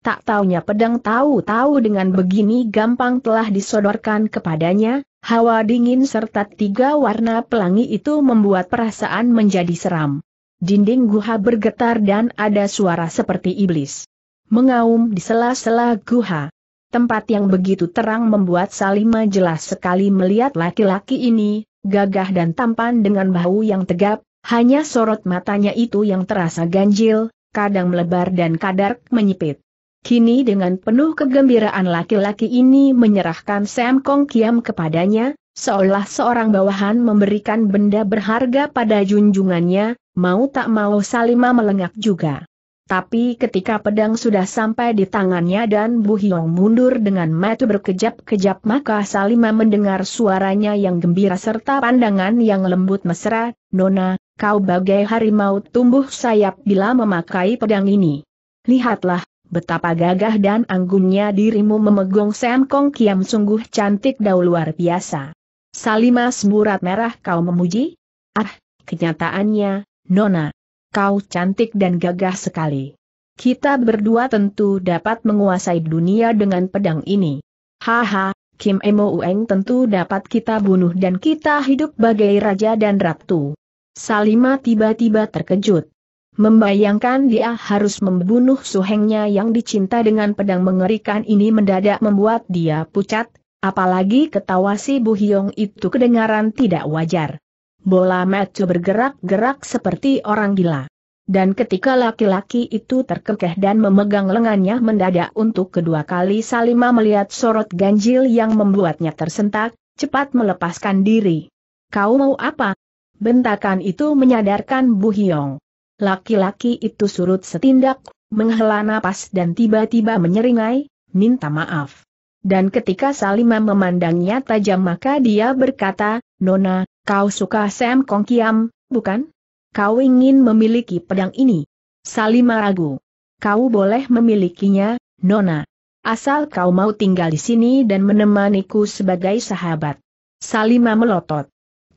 Tak taunya pedang tahu-tahu dengan begini gampang telah disodorkan kepadanya, hawa dingin serta tiga warna pelangi itu membuat perasaan menjadi seram. Dinding guha bergetar dan ada suara seperti iblis. Mengaum di sela-sela guha. Tempat yang begitu terang membuat Salima jelas sekali melihat laki-laki ini, gagah dan tampan dengan bau yang tegap, hanya sorot matanya itu yang terasa ganjil, kadang melebar dan kadar menyipit. Kini dengan penuh kegembiraan laki-laki ini menyerahkan Sam Kong Kiam kepadanya, seolah seorang bawahan memberikan benda berharga pada junjungannya, mau tak mau Salima melengak juga. Tapi ketika pedang sudah sampai di tangannya dan Bu Hiong mundur dengan mata berkejap-kejap maka Salima mendengar suaranya yang gembira serta pandangan yang lembut mesra, Nona, kau bagai harimau tumbuh sayap bila memakai pedang ini. Lihatlah, betapa gagah dan anggunnya dirimu memegang Sam Kong Kiam sungguh cantik dan luar biasa. Salima semburat merah kau memuji? Ah, kenyataannya, Nona, kau cantik dan gagah sekali. Kita berdua tentu dapat menguasai dunia dengan pedang ini. Haha, Kim Emo Ueng tentu dapat kita bunuh dan kita hidup bagai raja dan ratu. Salima tiba-tiba terkejut. Membayangkan dia harus membunuh suhengnya yang dicinta dengan pedang mengerikan ini mendadak membuat dia pucat, apalagi ketawa si Bu Hyong itu kedengaran tidak wajar bola mata bergerak-gerak seperti orang gila. Dan ketika laki-laki itu terkekeh dan memegang lengannya mendadak untuk kedua kali Salima melihat sorot ganjil yang membuatnya tersentak, cepat melepaskan diri. Kau mau apa? Bentakan itu menyadarkan Bu Hyong. Laki-laki itu surut setindak, menghela napas dan tiba-tiba menyeringai, minta maaf. Dan ketika Salima memandangnya tajam maka dia berkata, Nona, Kau suka Sam Kong Kiam, bukan? Kau ingin memiliki pedang ini. Salima ragu. Kau boleh memilikinya, Nona. Asal kau mau tinggal di sini dan menemaniku sebagai sahabat. Salima melotot.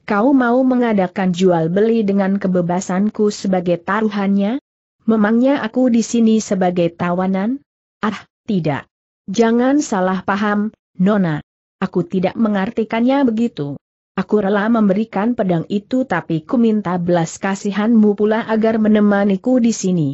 Kau mau mengadakan jual beli dengan kebebasanku sebagai taruhannya? Memangnya aku di sini sebagai tawanan? Ah, tidak. Jangan salah paham, Nona. Aku tidak mengartikannya begitu. Aku rela memberikan pedang itu tapi ku minta belas kasihanmu pula agar menemaniku di sini.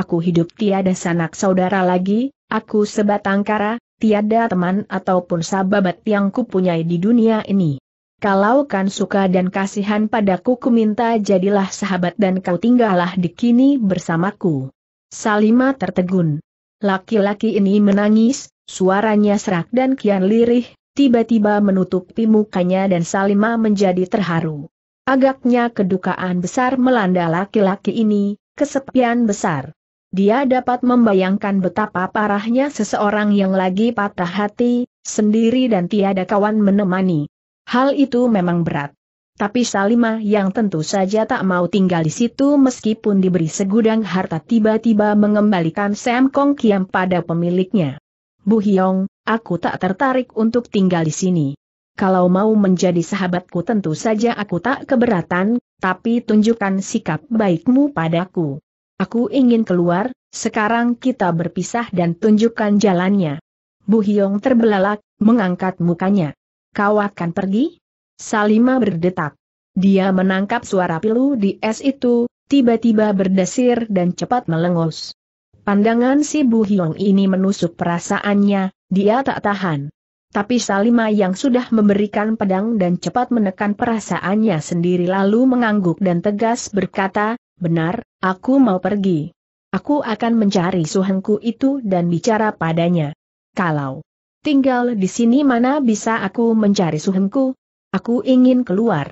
Aku hidup tiada sanak saudara lagi, aku sebatang kara, tiada teman ataupun sahabat yang kupunyai di dunia ini. Kalau kan suka dan kasihan padaku ku minta jadilah sahabat dan kau tinggallah di kini bersamaku. Salima tertegun. Laki-laki ini menangis, suaranya serak dan kian lirih, tiba-tiba menutupi mukanya dan Salima menjadi terharu. Agaknya kedukaan besar melanda laki-laki ini, kesepian besar. Dia dapat membayangkan betapa parahnya seseorang yang lagi patah hati, sendiri dan tiada kawan menemani. Hal itu memang berat. Tapi Salima yang tentu saja tak mau tinggal di situ meskipun diberi segudang harta tiba-tiba mengembalikan Sam Kong Kiam pada pemiliknya. Bu Hyong, aku tak tertarik untuk tinggal di sini. Kalau mau menjadi sahabatku tentu saja aku tak keberatan, tapi tunjukkan sikap baikmu padaku. Aku ingin keluar, sekarang kita berpisah dan tunjukkan jalannya. Bu Hyong terbelalak, mengangkat mukanya. Kau akan pergi? Salima berdetak. Dia menangkap suara pilu di es itu, tiba-tiba berdesir dan cepat melengos. Pandangan si Bu Hiong ini menusuk perasaannya, dia tak tahan. Tapi Salima yang sudah memberikan pedang dan cepat menekan perasaannya sendiri lalu mengangguk dan tegas berkata, benar, aku mau pergi. Aku akan mencari suhengku itu dan bicara padanya. Kalau tinggal di sini mana bisa aku mencari suhengku? Aku ingin keluar.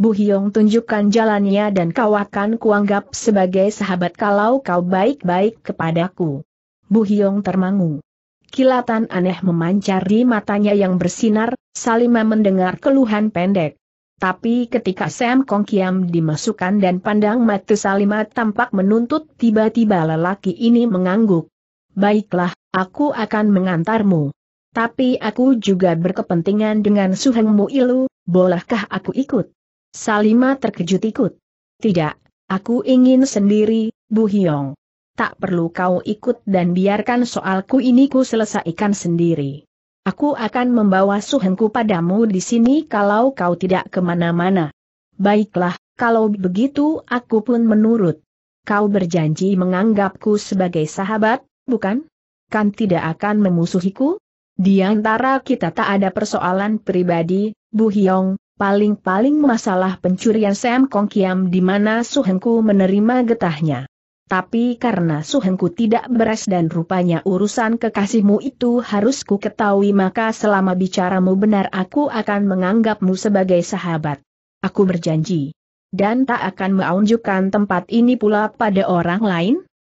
Bu Hyong tunjukkan jalannya dan kau akan kuanggap sebagai sahabat kalau kau baik-baik kepadaku. Bu Hyong termangu. Kilatan aneh memancar di matanya yang bersinar, Salima mendengar keluhan pendek. Tapi ketika Sam Kong Kiam dimasukkan dan pandang mata Salima tampak menuntut tiba-tiba lelaki ini mengangguk. Baiklah, aku akan mengantarmu. Tapi aku juga berkepentingan dengan Suhengmu Ilu, bolehkah aku ikut? Salima terkejut ikut. Tidak, aku ingin sendiri, Bu Hiong. Tak perlu kau ikut dan biarkan soalku ini ku selesaikan sendiri. Aku akan membawa suhengku padamu di sini kalau kau tidak kemana-mana. Baiklah, kalau begitu aku pun menurut. Kau berjanji menganggapku sebagai sahabat, bukan? Kan tidak akan memusuhiku? Di antara kita tak ada persoalan pribadi, Bu Hiong, paling-paling masalah pencurian Sam Kong Kiam di mana Suhengku menerima getahnya. Tapi karena Suhengku tidak beres dan rupanya urusan kekasihmu itu harus ku ketahui maka selama bicaramu benar aku akan menganggapmu sebagai sahabat. Aku berjanji. Dan tak akan menunjukkan tempat ini pula pada orang lain?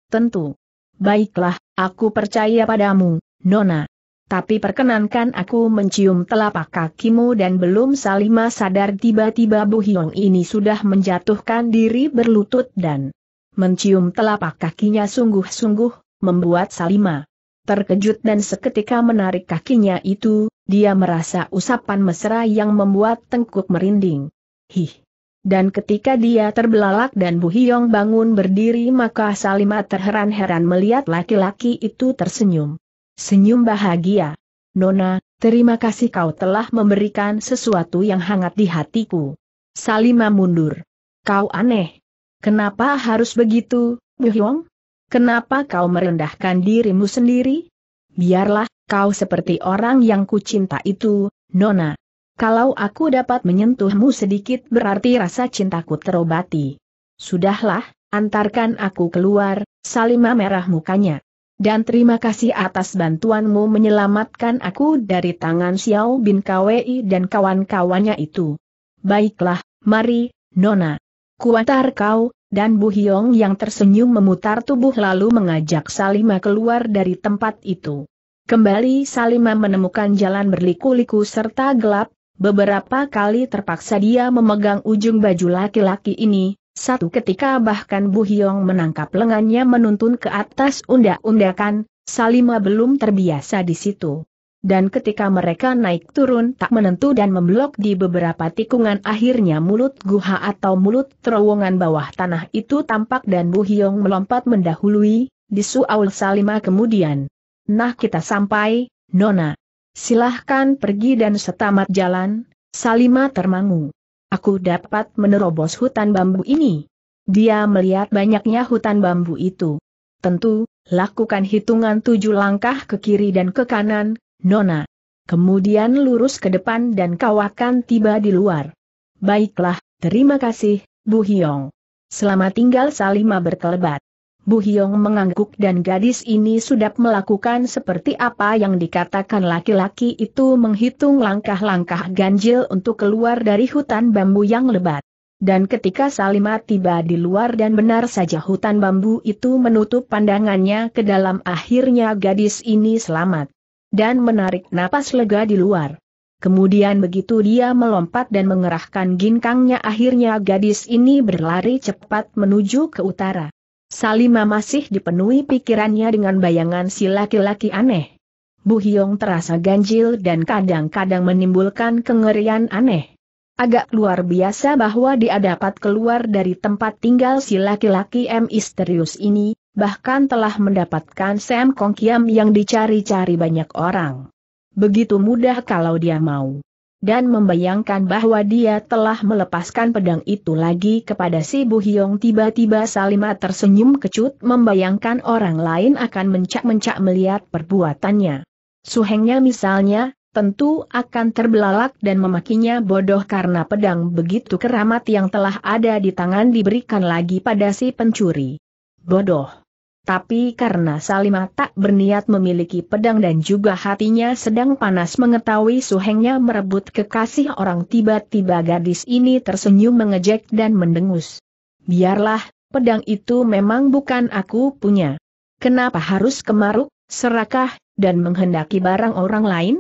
Tentu. Baiklah, aku percaya padamu, Nona tapi perkenankan aku mencium telapak kakimu dan belum Salima sadar tiba-tiba Bu Hiong ini sudah menjatuhkan diri berlutut dan mencium telapak kakinya sungguh-sungguh, membuat Salima terkejut dan seketika menarik kakinya itu, dia merasa usapan mesra yang membuat tengkuk merinding. Hih! Dan ketika dia terbelalak dan Bu Hiong bangun berdiri maka Salima terheran-heran melihat laki-laki itu tersenyum. Senyum bahagia. Nona, terima kasih kau telah memberikan sesuatu yang hangat di hatiku. Salima mundur. Kau aneh. Kenapa harus begitu, Buhyong? Kenapa kau merendahkan dirimu sendiri? Biarlah, kau seperti orang yang kucinta itu, Nona. Kalau aku dapat menyentuhmu sedikit berarti rasa cintaku terobati. Sudahlah, antarkan aku keluar, Salima merah mukanya. Dan terima kasih atas bantuanmu menyelamatkan aku dari tangan Xiao Bin Kwei dan kawan-kawannya itu. Baiklah, mari, Nona. Kuantar kau, dan Bu Hiong yang tersenyum memutar tubuh lalu mengajak Salima keluar dari tempat itu. Kembali Salima menemukan jalan berliku-liku serta gelap, beberapa kali terpaksa dia memegang ujung baju laki-laki ini, satu ketika bahkan Bu Hyong menangkap lengannya menuntun ke atas undak-undakan, Salima belum terbiasa di situ. Dan ketika mereka naik turun tak menentu dan memblok di beberapa tikungan akhirnya mulut guha atau mulut terowongan bawah tanah itu tampak dan Bu Hyong melompat mendahului, Di Suaul Salima kemudian. Nah kita sampai, Nona. Silahkan pergi dan setamat jalan, Salima termangu. Aku dapat menerobos hutan bambu ini. Dia melihat banyaknya hutan bambu itu. Tentu, lakukan hitungan tujuh langkah ke kiri dan ke kanan, Nona. Kemudian lurus ke depan dan kau akan tiba di luar. Baiklah, terima kasih, Bu Hyong. Selamat tinggal Salima berkelebat. Bu Hiong mengangguk dan gadis ini sudah melakukan seperti apa yang dikatakan laki-laki itu menghitung langkah-langkah ganjil untuk keluar dari hutan bambu yang lebat. Dan ketika Salima tiba di luar dan benar saja hutan bambu itu menutup pandangannya ke dalam akhirnya gadis ini selamat. Dan menarik napas lega di luar. Kemudian begitu dia melompat dan mengerahkan ginkangnya akhirnya gadis ini berlari cepat menuju ke utara. Salima masih dipenuhi pikirannya dengan bayangan si laki-laki aneh. Bu Hyong terasa ganjil dan kadang-kadang menimbulkan kengerian aneh. Agak luar biasa bahwa dia dapat keluar dari tempat tinggal si laki-laki M misterius ini, bahkan telah mendapatkan Sam Kong Kiam yang dicari-cari banyak orang. Begitu mudah kalau dia mau dan membayangkan bahwa dia telah melepaskan pedang itu lagi kepada si Bu Hyong tiba-tiba Salima tersenyum kecut membayangkan orang lain akan mencak-mencak melihat perbuatannya. Suhengnya misalnya, tentu akan terbelalak dan memakinya bodoh karena pedang begitu keramat yang telah ada di tangan diberikan lagi pada si pencuri. Bodoh. Tapi karena Salima tak berniat memiliki pedang dan juga hatinya sedang panas mengetahui suhengnya merebut kekasih orang tiba-tiba gadis ini tersenyum mengejek dan mendengus. Biarlah, pedang itu memang bukan aku punya. Kenapa harus kemaruk, serakah, dan menghendaki barang orang lain?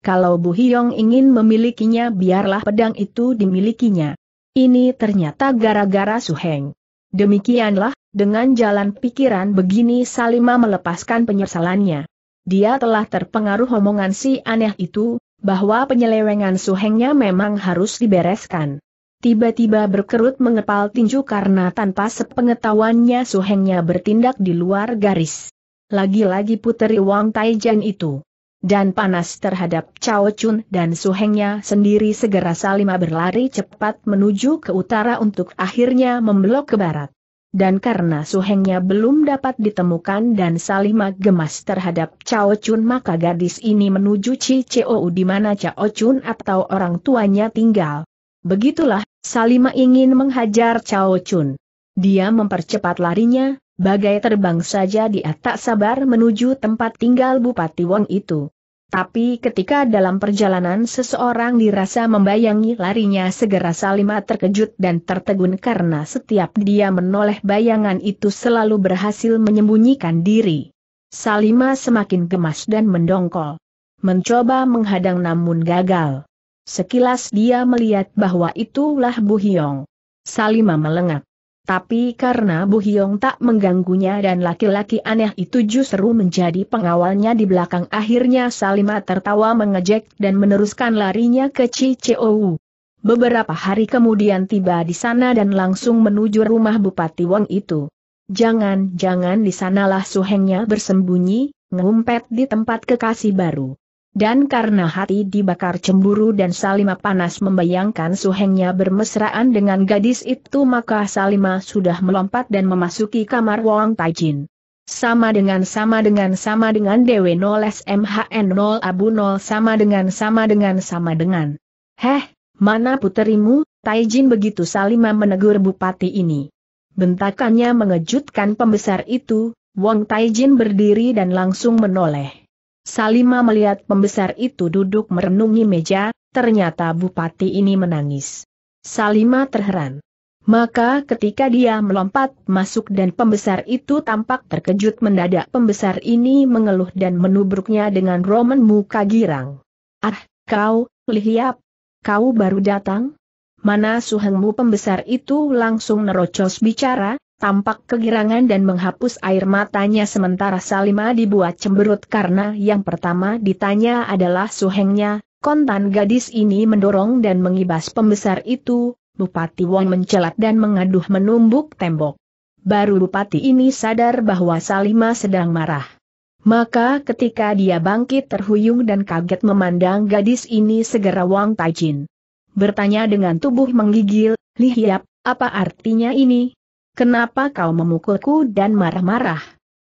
Kalau Bu Hiong ingin memilikinya biarlah pedang itu dimilikinya. Ini ternyata gara-gara Suheng. Demikianlah, dengan jalan pikiran begini Salima melepaskan penyesalannya. Dia telah terpengaruh omongan si aneh itu, bahwa penyelewengan suhengnya memang harus dibereskan. Tiba-tiba berkerut mengepal tinju karena tanpa sepengetahuannya suhengnya bertindak di luar garis. Lagi-lagi puteri Wang Taijan itu. Dan panas terhadap Cao Chun dan suhengnya sendiri segera Salima berlari cepat menuju ke utara untuk akhirnya membelok ke barat dan karena suhengnya belum dapat ditemukan dan Salima gemas terhadap Chao Chun maka gadis ini menuju CCOU di mana Chao Chun atau orang tuanya tinggal. Begitulah, Salima ingin menghajar Chao Chun. Dia mempercepat larinya, bagai terbang saja dia tak sabar menuju tempat tinggal Bupati Wong itu. Tapi ketika dalam perjalanan seseorang dirasa membayangi larinya segera Salima terkejut dan tertegun karena setiap dia menoleh bayangan itu selalu berhasil menyembunyikan diri. Salima semakin gemas dan mendongkol. Mencoba menghadang namun gagal. Sekilas dia melihat bahwa itulah Bu Hyong. Salima melengak. Tapi karena Bu Hyong tak mengganggunya dan laki-laki aneh itu justru menjadi pengawalnya di belakang akhirnya Salima tertawa mengejek dan meneruskan larinya ke Cicou. Beberapa hari kemudian tiba di sana dan langsung menuju rumah Bupati Wang itu. Jangan-jangan di sanalah suhengnya bersembunyi, ngumpet di tempat kekasih baru. Dan karena hati dibakar cemburu dan Salima panas membayangkan suhengnya bermesraan dengan gadis itu maka Salima sudah melompat dan memasuki kamar Wang Taijin. Sama dengan sama dengan sama dengan DW 0 SMHN 0 Abu 0 sama dengan sama dengan sama dengan. Heh, mana puterimu, Taijin begitu Salima menegur bupati ini. Bentakannya mengejutkan pembesar itu, Wang Taijin berdiri dan langsung menoleh. Salima melihat pembesar itu duduk merenungi meja, ternyata bupati ini menangis. Salima terheran. Maka ketika dia melompat masuk dan pembesar itu tampak terkejut mendadak pembesar ini mengeluh dan menubruknya dengan roman muka girang. Ah, kau, lihiap, kau baru datang? Mana suhengmu pembesar itu langsung nerocos bicara, tampak kegirangan dan menghapus air matanya sementara Salima dibuat cemberut karena yang pertama ditanya adalah suhengnya, kontan gadis ini mendorong dan mengibas pembesar itu, Bupati Wong mencelat dan mengaduh menumbuk tembok. Baru Bupati ini sadar bahwa Salima sedang marah. Maka ketika dia bangkit terhuyung dan kaget memandang gadis ini segera Wang Taijin. Bertanya dengan tubuh menggigil, Lihiap, apa artinya ini? Kenapa kau memukulku dan marah-marah?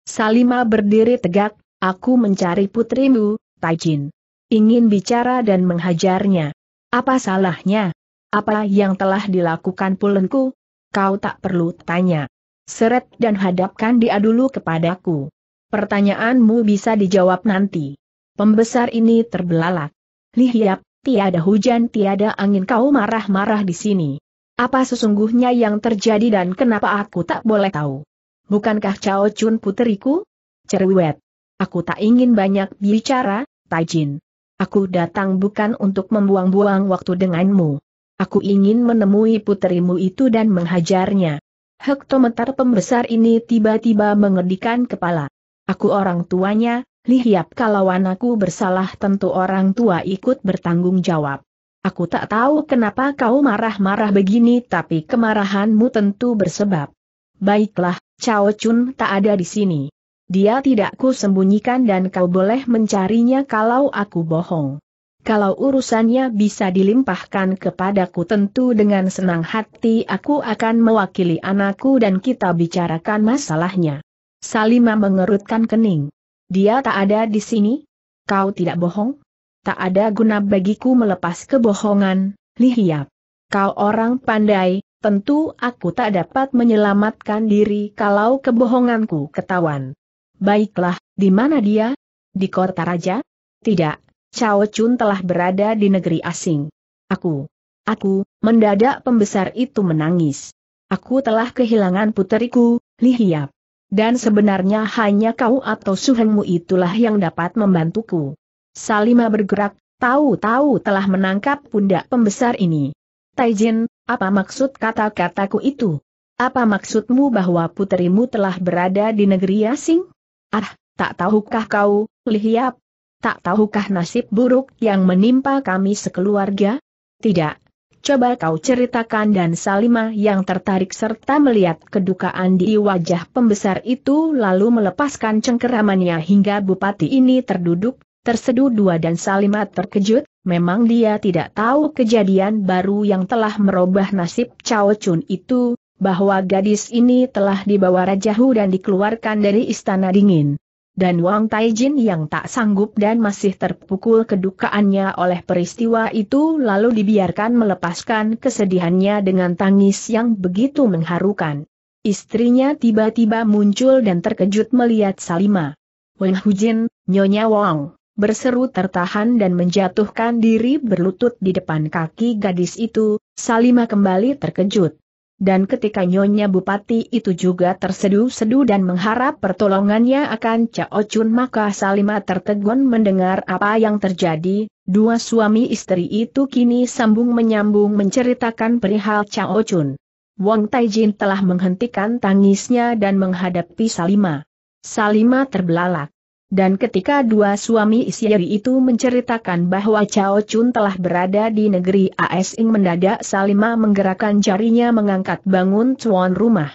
Salima berdiri tegak, aku mencari putrimu, Taijin. Ingin bicara dan menghajarnya. Apa salahnya? Apa yang telah dilakukan pulenku? Kau tak perlu tanya. Seret dan hadapkan dia dulu kepadaku. Pertanyaanmu bisa dijawab nanti. Pembesar ini terbelalak. Lihiap, tiada hujan tiada angin kau marah-marah di sini. Apa sesungguhnya yang terjadi dan kenapa aku tak boleh tahu? Bukankah Cao Chun puteriku? Cerwet. Aku tak ingin banyak bicara, Taijin. Aku datang bukan untuk membuang-buang waktu denganmu. Aku ingin menemui puterimu itu dan menghajarnya. Hektometer pembesar ini tiba-tiba mengedikan kepala. Aku orang tuanya, lihiap kalau anakku bersalah tentu orang tua ikut bertanggung jawab. Aku tak tahu kenapa kau marah-marah begini tapi kemarahanmu tentu bersebab. Baiklah, Chao Chun tak ada di sini. Dia tidak ku sembunyikan dan kau boleh mencarinya kalau aku bohong. Kalau urusannya bisa dilimpahkan kepadaku tentu dengan senang hati aku akan mewakili anakku dan kita bicarakan masalahnya. Salima mengerutkan kening. Dia tak ada di sini? Kau tidak bohong? Tak ada guna bagiku melepas kebohongan, lihiap. Kau orang pandai, tentu aku tak dapat menyelamatkan diri kalau kebohonganku ketahuan. Baiklah, di mana dia? Di kota raja? Tidak, Cao Chun telah berada di negeri asing. Aku, aku, mendadak pembesar itu menangis. Aku telah kehilangan puteriku, lihiap. Dan sebenarnya hanya kau atau suhengmu itulah yang dapat membantuku. Salima bergerak, tahu-tahu telah menangkap pundak pembesar ini. Taijin, apa maksud kata-kataku itu? Apa maksudmu bahwa puterimu telah berada di negeri asing? Ah, tak tahukah kau, Lihiap? Tak tahukah nasib buruk yang menimpa kami sekeluarga? Tidak. Coba kau ceritakan dan Salima yang tertarik serta melihat kedukaan di wajah pembesar itu lalu melepaskan cengkeramannya hingga bupati ini terduduk Terseduh dua dan Salimat terkejut, memang dia tidak tahu kejadian baru yang telah merubah nasib Chao Chun itu, bahwa gadis ini telah dibawa Raja Hu dan dikeluarkan dari istana dingin. Dan Wang Taijin yang tak sanggup dan masih terpukul kedukaannya oleh peristiwa itu lalu dibiarkan melepaskan kesedihannya dengan tangis yang begitu mengharukan. Istrinya tiba-tiba muncul dan terkejut melihat Salima. Wen Hujin, Nyonya Wang berseru tertahan dan menjatuhkan diri berlutut di depan kaki gadis itu, Salima kembali terkejut. Dan ketika nyonya bupati itu juga tersedu sedu dan mengharap pertolongannya akan Cao Chun maka Salima tertegun mendengar apa yang terjadi, dua suami istri itu kini sambung menyambung menceritakan perihal Cao Chun. Wang Taijin telah menghentikan tangisnya dan menghadapi Salima. Salima terbelalak. Dan ketika dua suami istri itu menceritakan bahwa Cao Chun telah berada di negeri Asing mendadak Salima menggerakkan jarinya mengangkat bangun tuan rumah.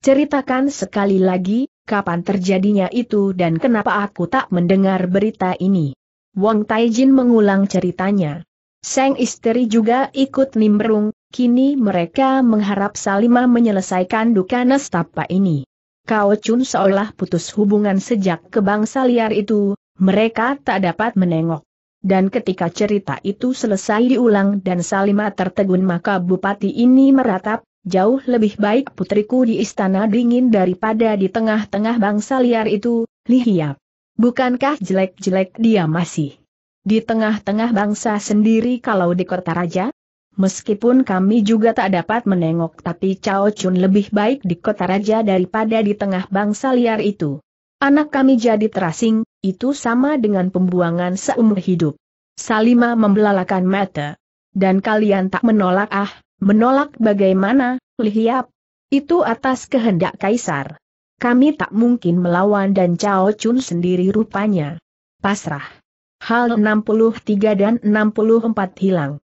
Ceritakan sekali lagi, kapan terjadinya itu dan kenapa aku tak mendengar berita ini. Wang Taijin mengulang ceritanya. Sang istri juga ikut nimbrung, kini mereka mengharap Salima menyelesaikan duka nestapa ini. Kau Chun seolah putus hubungan sejak ke bangsa liar itu, mereka tak dapat menengok. Dan ketika cerita itu selesai diulang dan Salima tertegun maka bupati ini meratap, jauh lebih baik putriku di istana dingin daripada di tengah-tengah bangsa liar itu, lihiap. Bukankah jelek-jelek dia masih? Di tengah-tengah bangsa sendiri kalau di kota raja, Meskipun kami juga tak dapat menengok tapi Cao Chun lebih baik di kota raja daripada di tengah bangsa liar itu. Anak kami jadi terasing, itu sama dengan pembuangan seumur hidup. Salima membelalakan mata. Dan kalian tak menolak ah, menolak bagaimana, lihiap. Itu atas kehendak kaisar. Kami tak mungkin melawan dan Cao Chun sendiri rupanya. Pasrah. Hal 63 dan 64 hilang.